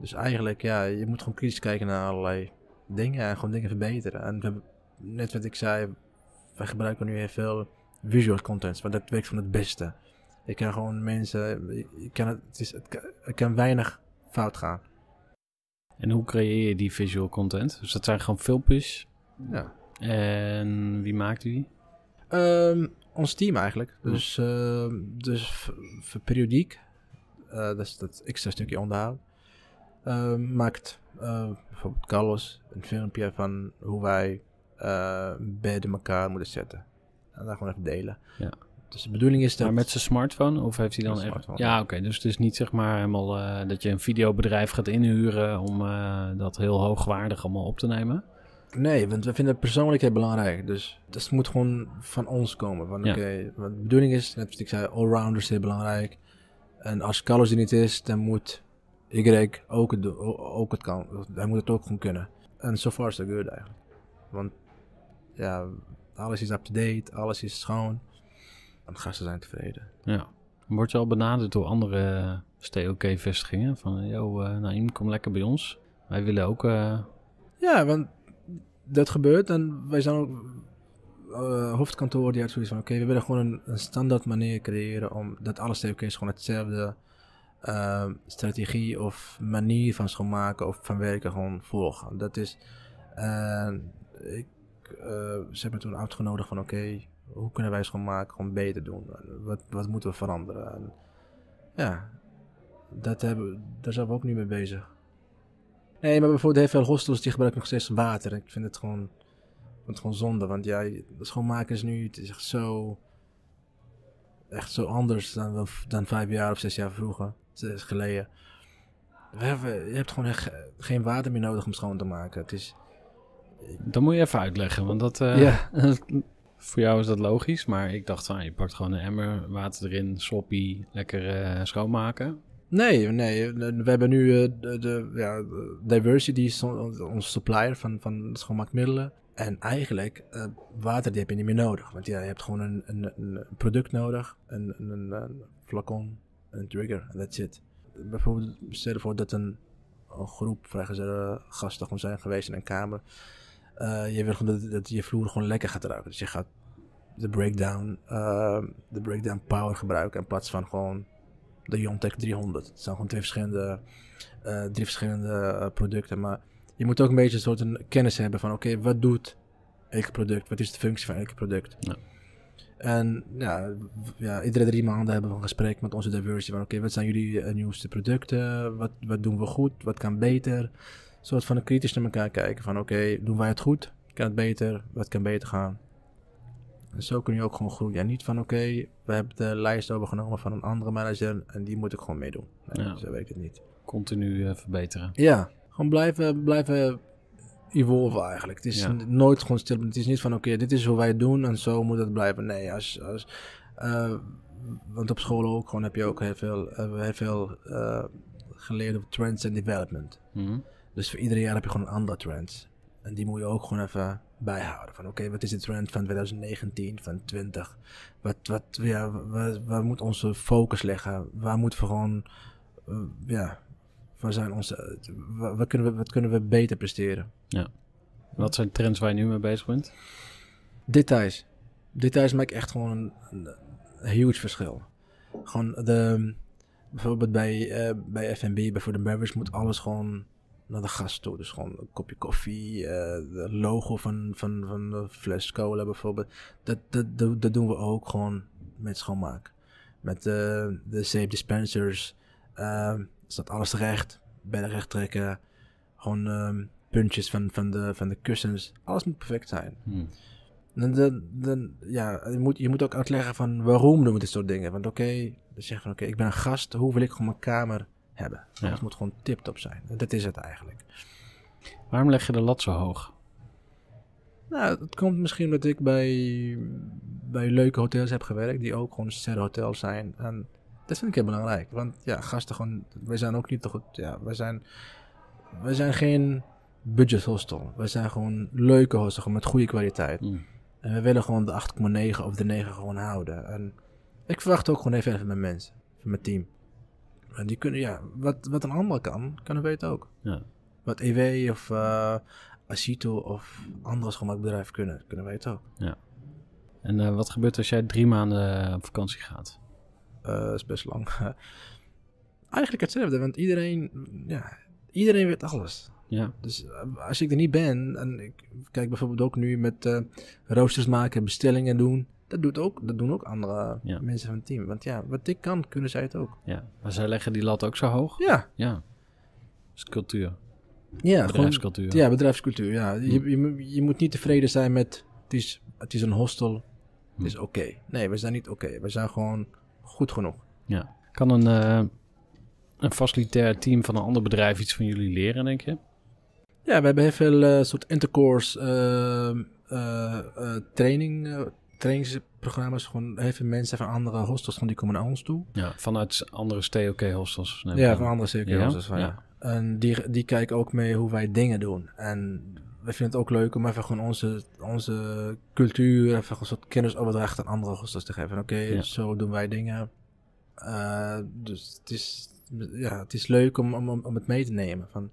Dus eigenlijk, ja, je moet gewoon kritisch kijken naar allerlei dingen en gewoon dingen verbeteren. En net wat ik zei, wij gebruiken nu heel veel visual content, want dat werkt van het beste. Ik kan gewoon mensen, ik kan het, is, het kan, weinig fout gaan. En hoe creëer je die visual content? Dus dat zijn gewoon filmpjes. Ja. En wie maakt die? Ehm, ons team eigenlijk. Dus, ehm, dus periodiek, eh, dat is dat extra stukje onderhoud, uh, maakt Ehm, bijvoorbeeld Carlos een filmpje van hoe wij uh, bedden elkaar moeten zetten. En daar gewoon even delen. Ja. Dus de bedoeling is dat... Maar met zijn smartphone? Of heeft hij dan even... Ja, oké. Dus het is niet zeg maar helemaal eh, dat je een videobedrijf gaat inhuren om eh, dat heel hoogwaardig allemaal op te nemen. Nee, want we vinden persoonlijkheid belangrijk. Dus dat moet gewoon van ons komen. Van, oké, okay, de bedoeling is, net als ik zei, allrounders heel belangrijk. En als Carlos er niet is, dan moet Y ook het, ook het kan. Hij moet het ook gewoon kunnen. En so far so good eigenlijk. Want ja, alles is up-to-date, alles is schoon. En gasten zijn tevreden. Ja. Word je al benaderd door andere eh, STOK-vestigingen? Van, joh eh, uh, eh, Naim, kom lekker bij ons. Wij willen ook... Ja, want dat gebeurt en wij zijn ook... hoofdkantoor die had zoiets van, oké, we willen gewoon een, standaard manier creëren om dat alle STOK's gewoon hetzelfde Ehm, strategie of manier van schoonmaken of van werken gewoon volgen. Dat is, eh, ik, eh, ze hebben toen uitgenodigd van oké, hoe kunnen wij schoonmaken gewoon beter doen? Wat, wat moeten we veranderen? ja, dat hebben, daar zijn we ook nu mee bezig. Nee, maar bijvoorbeeld heel veel hostels die gebruiken nog steeds water. Ik vind het gewoon, het gewoon zonde, want ja, schoonmaken is nu, het is echt zo echt zo anders dan, dan vijf jaar of zes jaar vroeger geleden. We hebben, je hebt gewoon echt geen water meer nodig om schoon te maken. Het is... Dat moet je even uitleggen, want dat, eh, ja. voor jou is dat logisch. Maar ik dacht van, je pakt gewoon een emmer, water erin, sloppy, lekker uh, schoonmaken. Nee, nee, we hebben nu eh, de, ja, Diversity, onze supplier van, van schoonmaakmiddelen. En eigenlijk, water die heb je niet meer nodig. Want ja, je hebt gewoon een, een, product nodig, een, een, een flacon een trigger, that's it. Bijvoorbeeld, stel je voor dat een, een groep vrijgezellen gasten gewoon zijn geweest in een kamer. Eh, je wil gewoon dat, dat, je vloer gewoon lekker gaat ruiken. Dus je gaat de breakdown, eh, de breakdown power gebruiken in plaats van gewoon de Jontech 300. Het zijn gewoon twee verschillende, eh, drie verschillende producten. Maar je moet ook een beetje een soort een kennis hebben van oké, wat doet elk product? Wat is de functie van elk product? Ja. En ja, ja, iedere drie maanden hebben we een gesprek met onze diversity. Van oké, wat zijn jullie eh, nieuwste producten? Wat, wat doen we goed? Wat kan beter? Een soort van een kritisch naar elkaar kijken. Van oké, doen wij het goed? Kan het beter? Wat kan beter gaan? En zo kun je ook gewoon groeien. En niet van oké, we hebben de lijst overgenomen van een andere manager en die moet ik gewoon meedoen. Nee, ja. Zo ik het niet. Continu eh, verbeteren. Ja, gewoon blijven, blijven evolven eigenlijk. Het is nooit gewoon stil. Het is niet van oké, dit is hoe wij het doen en zo moet het blijven. Nee, als, als eh, want op school ook gewoon heb je ook heel veel, eh, heel veel eh, geleerd op trends en development. Mhm. Dus voor ieder jaar heb je gewoon een andere trend. En die moet je ook gewoon even bijhouden. Van oké, wat is de trend van 2019, van 20? Wat, wat, ja, waar, waar moet onze focus liggen? Waar moeten we gewoon, ja, waar zijn onze, kunnen we, wat kunnen we beter presteren? Ja. Wat zijn trends waar je nu mee bezig bent? Details. Details maken echt gewoon een, een, huge verschil. Gewoon de, bijvoorbeeld bij, uh, bij F&B, bij Food Beverage, moet alles gewoon naar de gast toe. Dus gewoon een kopje koffie, het eh, logo van, van, van de fles cola bijvoorbeeld. Dat, dat, dat, doen we ook gewoon met schoonmaak. Met eh, de safe dispensers, staat alles terecht bij de recht trekken. Gewoon ehm, puntjes van, van, de, van de kussens. Dus alles moet perfect zijn. Hmm. dan, dan, ja, je, moet, je moet ook uitleggen van waarom doen we dit soort dingen. Want oké, okay, zeggen van oké, ik ben een gast, hoe wil ik gewoon mijn kamer hebben? Ja. moet gewoon tip-top zijn. dat is het eigenlijk. Waarom leg je de lat zo hoog? Nou, het komt misschien omdat ik bij, bij leuke hotels heb gewerkt, die ook gewoon hotels zijn. En dat vind ik heel belangrijk. Want ja, gasten gewoon, wij zijn ook niet te goed. Ja, wij zijn, wij zijn geen budget hostel. We zijn gewoon leuke hostel, met goede kwaliteit. Mm. En we willen gewoon de 8,9 of de 9 gewoon houden. En ik verwacht ook gewoon even, even mijn mensen, van mijn team. die kunnen, ja, wat, wat een ander kan, kunnen wij het ook. Ja. Wat EW of uh, Asito of andere schoonmaakbedrijven kunnen, kunnen wij het ook. Ja. En eh, wat gebeurt als jij drie maanden eh, op vakantie gaat? dat is best lang. Eigenlijk hetzelfde, want iedereen, ja, iedereen weet alles. Ja. Dus eh, als ik er niet ben, en ik kijk bijvoorbeeld ook nu met eh, roosters maken, bestellingen doen. Dat, doet ook, dat doen ook andere mensen van het team. Want ja, wat ik kan, kunnen zij het ook. Ja, maar zij leggen die lat ook zo hoog? Ja. Ja. is cultuur. Ja, bedrijfscultuur. Gewoon, ja, bedrijfscultuur. Ja. Je, je, je, moet niet tevreden zijn met het is, het is een hostel, het is hm. oké. Nee, we zijn niet oké. We zijn gewoon goed genoeg. Ja. Kan een, eh, een facilitair team van een ander bedrijf iets van jullie leren, denk je? Ja, we hebben heel veel eh, soort intercourse eh, eh, training, trainingsprogramma's. Gewoon heel veel mensen van andere hostels gewoon, die komen naar ons toe. Ja, vanuit andere COK hostels. Ja, van andere COK hostels. Van, ja. En die, die kijken ook mee hoe wij dingen doen. En we vinden het ook leuk om even gewoon onze, onze cultuur, even een soort kennisoverdracht aan andere hostels te geven. Oké, zo doen wij dingen. dus het is, ja, het is leuk om, om, om het mee te nemen. Van,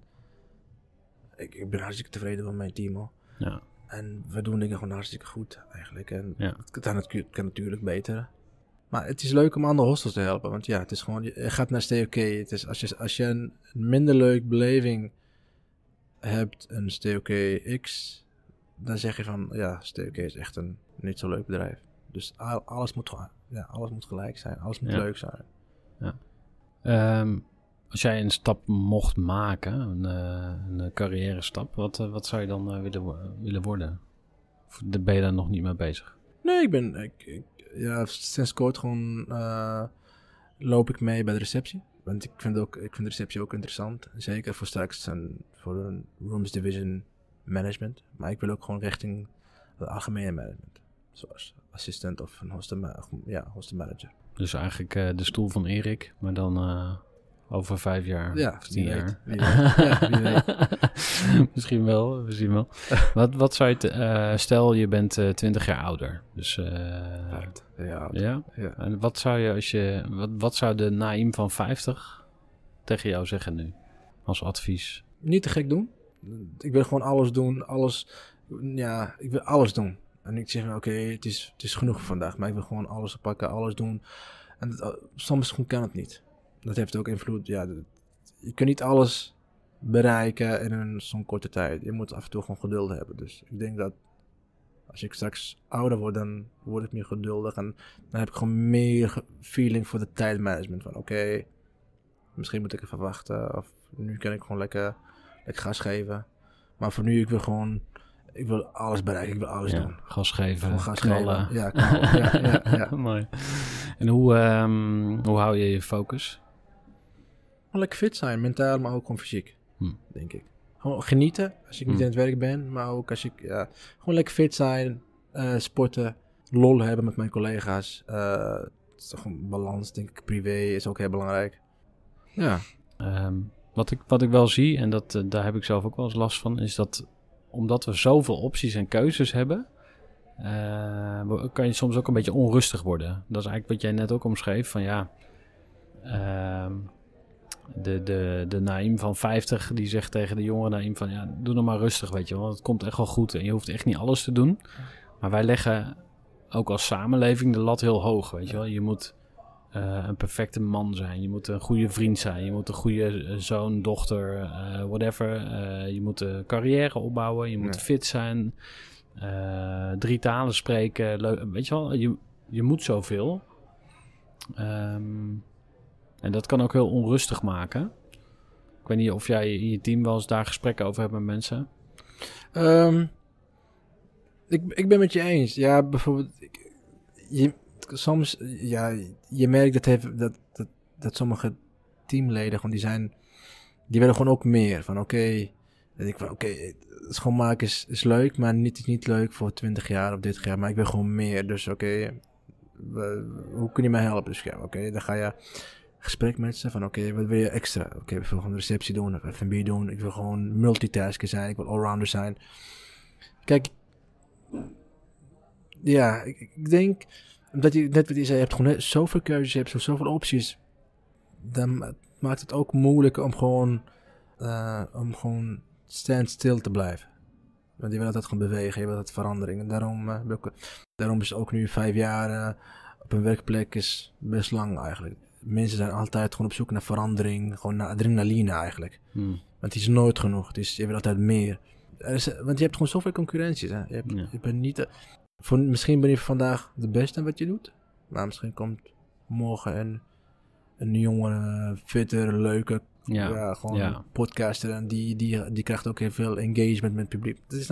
ik, ben hartstikke tevreden met mijn team Ja. En we doen dingen gewoon hartstikke goed eigenlijk. En ja. het, kan, kan, natuurlijk beter. Maar het is leuk om andere hostels te helpen. Want ja, het is gewoon, je gaat naar STOK. Het is, als, je, als je een minder leuk beleving hebt, een STOK X, dan zeg je van ja, STOK is echt een niet zo leuk bedrijf. Dus alles moet, ja, alles moet gelijk zijn, alles moet leuk zijn. Ja. Ehm, als jij een stap mocht maken, een, eh, een carrière stap, wat, eh, wat zou je dan eh, willen, willen worden? Of ben je daar nog niet mee bezig? Nee, ik ben ik, ja, sinds kort gewoon loop ik mee bij de receptie. Want ik vind, ook, ik vind de receptie ook interessant. Zeker voor straks en voor een rooms division management. Maar ik wil ook gewoon richting het algemene management. Zoals assistent of een hostel, ja, manager. Dus eigenlijk de stoel van Erik, maar dan... Over vijf jaar. Ja, of tien jaar. Misschien wel, we zien wel. wat, wat zou je, eh, stel je bent eh, twintig jaar ouder. Dus, eh, ja, ja, En wat zou je als je, wat, wat zou de Naïm van 50 tegen jou zeggen nu? Als advies. Niet te gek doen. Ik wil gewoon alles doen, alles, ja, ik wil alles doen. En ik zeg, oké, het, is, het is genoeg vandaag, maar ik wil gewoon alles pakken, alles doen. En dat, soms kan het niet dat heeft ook invloed. Ja, je kunt niet alles bereiken in een zo'n korte tijd. Je moet af en toe gewoon geduld hebben. Dus ik denk dat als ik straks ouder word, dan word ik meer geduldig. En dan heb ik gewoon meer feeling voor de tijdmanagement. Van oké, misschien moet ik even wachten. Of nu kan ik gewoon lekker, lekker gas geven. Maar voor nu, ik wil gewoon... Ik wil alles bereiken, ik wil alles doen. Gas geven, gas Geven. Ja, ja, ja, ja, Mooi. En hoe, ehm, hoe hou je je focus? lekker fit zijn, mentaal, maar ook gewoon fysiek, hm. denk ik. Gewoon genieten als ik niet hm. aan het werk ben, maar ook als ik ja, gewoon lekker fit zijn, eh, sporten, lol hebben met mijn collega's. Uh, het is toch een balans, denk ik, privé is ook heel belangrijk. Ja. Ehm, wat, ik, wat ik wel zie, en dat, eh, daar heb ik zelf ook wel eens last van, is dat omdat we zoveel opties en keuzes hebben, kan je soms ook een beetje onrustig worden. Dat is eigenlijk wat jij net ook omschreef. Van ja, ehm, de, de, de Naïm van 50 die zegt tegen de jongere Naïm van ja, doe nog maar rustig, weet je wel. Het komt echt wel goed en je hoeft echt niet alles te doen. Maar wij leggen ook als samenleving de lat heel hoog, weet je wel. Je moet eh, een perfecte man zijn, je moet een goede vriend zijn, je moet een goede eh, zoon, dochter, eh, whatever. je moet een carrière opbouwen, je moet fit zijn, drie talen spreken, weet je wel. Je, je moet zoveel. Um, en dat kan ook heel onrustig maken. Ik weet niet of jij in je team wel eens daar gesprekken over hebt met mensen. Ehm, ik, ik ben met je eens. Ja, bijvoorbeeld. Ik, je, soms, ja, je merkt dat, heeft, dat, dat, dat sommige teamleden gewoon, die zijn. Die willen gewoon ook meer. Van oké. Okay, ik van oké, schoonmaken is, is leuk, maar niet, is niet leuk voor 20 jaar of 30 jaar. Maar ik wil gewoon meer. Dus oké, hoe kun je mij helpen? Dus oké, dan ga je gesprek met ze van oké, wat wil je extra? Oké, ik wil gewoon gewoon receptie doen of F&B doen. Ik wil gewoon multitasken zijn, ik wil allrounder zijn. Kijk, ja, ik, ik, denk, omdat je net wat je zei, je hebt gewoon zoveel keuzes, je hebt zoveel opties. Dan maakt het ook moeilijk om gewoon, uh, om gewoon still te blijven. Want je wil altijd gewoon bewegen, je wil altijd verandering. En daarom, eh, daarom is ook nu vijf jaar eh, op een werkplek is best lang eigenlijk mensen zijn altijd gewoon op zoek naar verandering, gewoon naar adrenaline eigenlijk. Hmm. Want het is nooit genoeg, het je wil altijd meer. Is, want je hebt gewoon zoveel concurrenties. Hè? Je, bent niet, eh, misschien ben je vandaag de beste in wat je doet, maar misschien komt morgen een, een jongere, eh, fitter, leuke ja. gewoon podcaster en die, die, die krijgt ook heel veel engagement met het publiek. Dat is,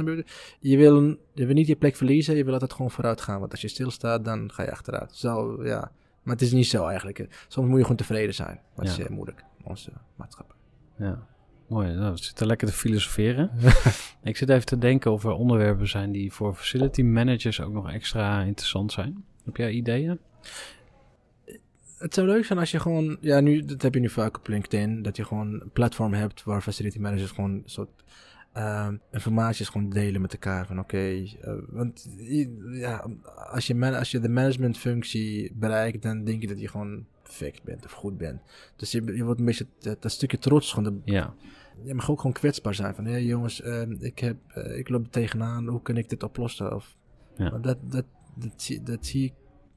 je, wil, je wil niet je plek verliezen, je wil altijd gewoon vooruit gaan, want als je stilstaat, dan ga je achteruit. Zo, ja maar het is niet zo eigenlijk. Soms moet je gewoon tevreden zijn. Dat is ja. Eh, moeilijk onze maatschappij. Ja, mooi. Nou, we zitten lekker te filosoferen. ik zit even te denken of er onderwerpen zijn die voor facility managers ook nog extra interessant zijn. Heb jij ideeën? Het zou leuk zijn als je gewoon, ja, nu, dat heb je nu vaak op LinkedIn, dat je gewoon een platform hebt waar facility managers gewoon een soort informaties ehm, informatie is gewoon delen met elkaar. Van oké, okay, eh, want ja, als, je man, als je de managementfunctie bereikt, dan denk je dat je gewoon perfect bent of goed bent. Dus je, je wordt een beetje dat, stukje trots. Gewoon de, ja. Je mag ook gewoon kwetsbaar zijn. Van hé hey, jongens, ehm, ik, heb, eh, ik loop er tegenaan, hoe kan ik dit oplossen? Of, ja. dat, dat, dat, dat, zie, dat zie ik.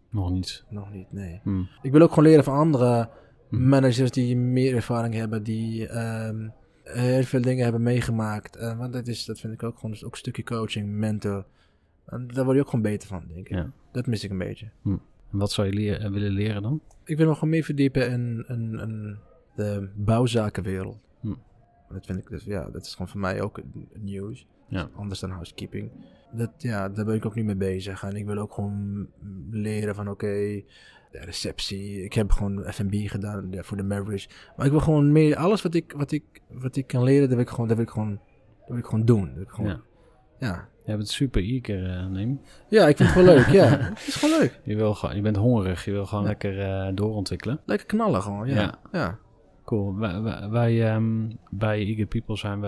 Nog niet. Nog niet, nee. Hmm. Ik wil ook gewoon leren van andere hmm. managers die meer ervaring hebben, die. Ehm, heel veel dingen hebben meegemaakt. Eh, want dat, is, dat vind ik ook gewoon. Dus ook een stukje coaching, mentor. En daar word je ook gewoon beter van, denk ik. Dat mis ik een beetje. Hm. En wat zou je eh, willen leren dan? Ik wil nog gewoon meer verdiepen in, in, de bouwzakenwereld. Hm. Dat vind ik dus, ja, dat is gewoon voor mij ook nieuws. Ja. Anders dan housekeeping. Dat, ja, daar ben ik ook niet mee bezig. En ik wil ook gewoon leren van oké, de receptie. Ik heb gewoon F&B gedaan voor de marriage. Maar ik wil gewoon meer, alles wat ik, wat ik, wat ik kan leren, dat wil ik gewoon, dat wil ik gewoon, dat ik gewoon doen. ik gewoon, ja. ja. Je hebt het super eager, eh, neem. Ja, ik vind het wel leuk, ja. Het is gewoon leuk. Je, wil gewoon, je bent hongerig, je wil gewoon lekker eh, doorontwikkelen. Lekker knallen gewoon, ja. ja. Cool. Wij, ehm, bij Eager People zijn we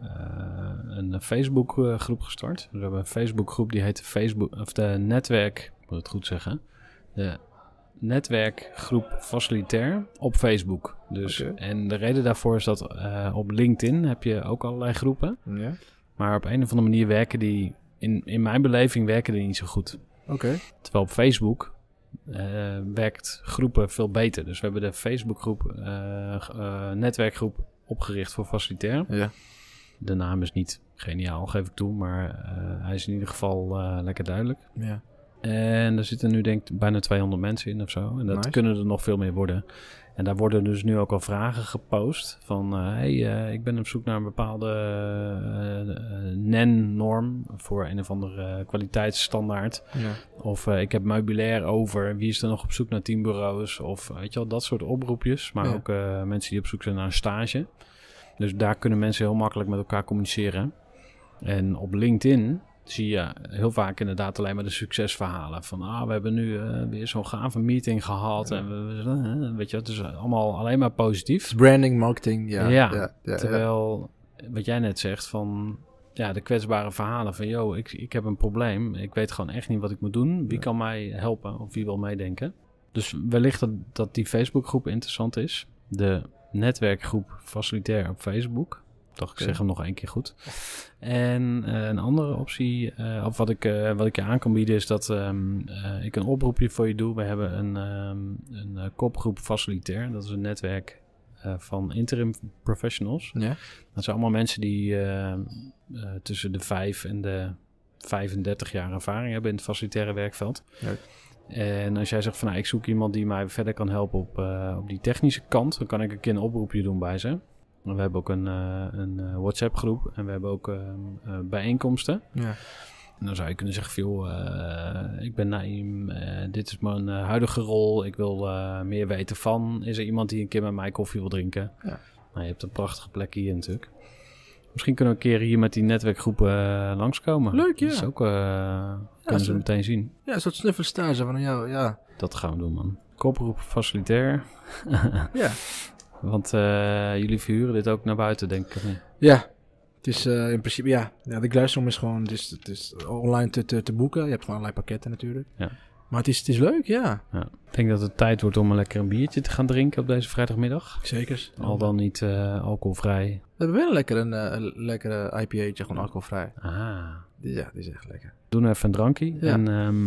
eh, een Facebook groep gestart. we hebben een Facebook groep die heet Facebook, of de netwerk, moet ik het goed zeggen. De netwerkgroep Facilitair op Facebook. Dus, En de reden daarvoor is dat eh, op LinkedIn heb je ook allerlei groepen. Maar op een of andere manier werken die, in, in mijn beleving, werken die niet zo goed. Terwijl op Facebook uh, werkt groepen veel beter. Dus we hebben de Facebookgroep, eh, netwerkgroep opgericht voor Facilitair. De naam is niet geniaal, geef ik toe, maar hij is in ieder geval lekker duidelijk. Ja. En daar zitten nu denk ik bijna 200 mensen in of zo. En dat kunnen er nog veel meer worden. En daar worden dus nu ook al vragen gepost van... Uh, ik ben op zoek naar een bepaalde eh, NEN-norm voor een of andere kwaliteitsstandaard. Ja. Of ik heb meubilair over, wie is er nog op zoek naar teambureaus? Of weet je wel, dat soort oproepjes. Maar ook mensen die op zoek zijn naar een stage. Dus daar kunnen mensen heel makkelijk met elkaar communiceren. En op LinkedIn zie je heel vaak inderdaad alleen maar de succesverhalen. Van ah, we hebben nu eh, weer zo'n gave meeting gehad. En we, eh, weet je, het is allemaal alleen maar positief. Branding, marketing, ja. ja, ja terwijl, wat jij net zegt, van ja, de kwetsbare verhalen van... yo, ik, ik heb een probleem, ik weet gewoon echt niet wat ik moet doen. Wie kan mij helpen of wie wil meedenken? Dus wellicht dat, dat die Facebookgroep interessant is. De netwerkgroep Facilitair op Facebook. Toch, ik zeg hem nog één keer goed. En eh, een andere optie, eh, of wat ik, eh, wat ik je aan kan bieden, is dat ehm, ik een oproepje voor je doe. We hebben een, um, een kopgroep Facilitair. Dat is een netwerk van interim professionals. Ja. Dat zijn allemaal mensen die tussen de 5 en de 35 jaar ervaring hebben in het facilitaire werkveld. Ja. En als jij zegt van nou, ik zoek iemand die mij verder kan helpen op, op die technische kant, dan kan ik een keer een oproepje doen bij ze. We hebben ook een, eh, een eh, WhatsApp groep en we hebben ook ehm, eh, bijeenkomsten. Ja. En dan zou je kunnen zeggen, veel, ik ben Naim, dit is mijn huidige rol, ik wil meer weten van, is er iemand die een keer met mij koffie wil drinken? Ja. Nou, je hebt een prachtige plek hier natuurlijk. Misschien kunnen we een keer hier met die netwerkgroepen langskomen. Leuk, ja. Dat is ook, kunnen ze meteen zien. Ja, een soort stage van jou, ja. Dat gaan we doen, man. Koproep facilitair. ja. Want eh, jullie verhuren dit ook naar buiten, denk ik. Ja, het is eh, in principe, ja. ja de Gluisroom is gewoon, het het is online te, te, te, boeken. Je hebt gewoon allerlei pakketten natuurlijk. Ja. Maar het is, het is leuk, ja. ja. Ik denk dat het tijd wordt om een lekker een biertje te gaan drinken op deze vrijdagmiddag. Zeker. Al dan niet eh, alcoholvrij. We hebben wel lekker een lekkere, lekkere IPA'tje, gewoon alcoholvrij. Ah. Ja, die is echt lekker. Doen even een drankje. Ja. En ehm,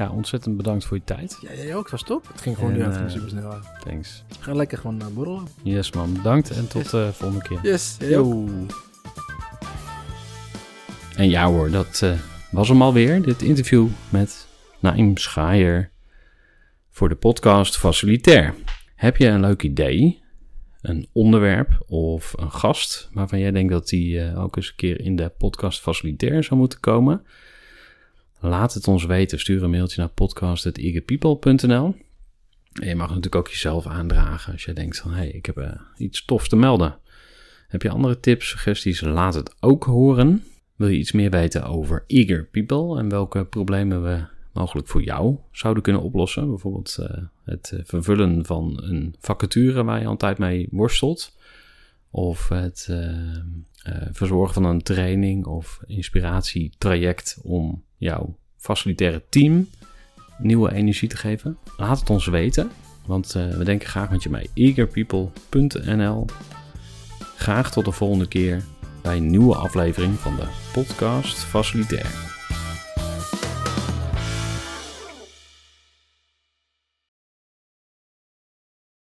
ja, ontzettend bedankt voor je tijd. Ja, jij ook. was top. Het ging gewoon nu eh, super snel Thanks. Ga lekker gewoon eh, borrelen. Yes man, bedankt en tot de eh, volgende keer. Yes, yo. En ja hoor, dat was hem alweer. Dit interview met Naim Schaaier voor de podcast Facilitair. Heb je een leuk idee, een onderwerp of een gast waarvan jij denkt dat die ook eens een keer in de podcast Facilitair zou moeten komen... Laat het ons weten. Stuur een mailtje naar podcast.eagerpeople.nl En je mag natuurlijk ook jezelf aandragen als je denkt van... hé, hey, ik heb eh, iets tofs te melden. Heb je andere tips, suggesties? Laat het ook horen. Wil je iets meer weten over Eager People en welke problemen we mogelijk voor jou zouden kunnen oplossen? Bijvoorbeeld eh, het vervullen van een vacature waar je altijd mee worstelt. Of het eh, verzorgen van een training of inspiratietraject om jouw facilitaire team nieuwe energie te geven? Laat het ons weten, want eh, we denken graag met je mee. eagerpeople.nl Graag tot de volgende keer bij een nieuwe aflevering van de podcast Facilitair.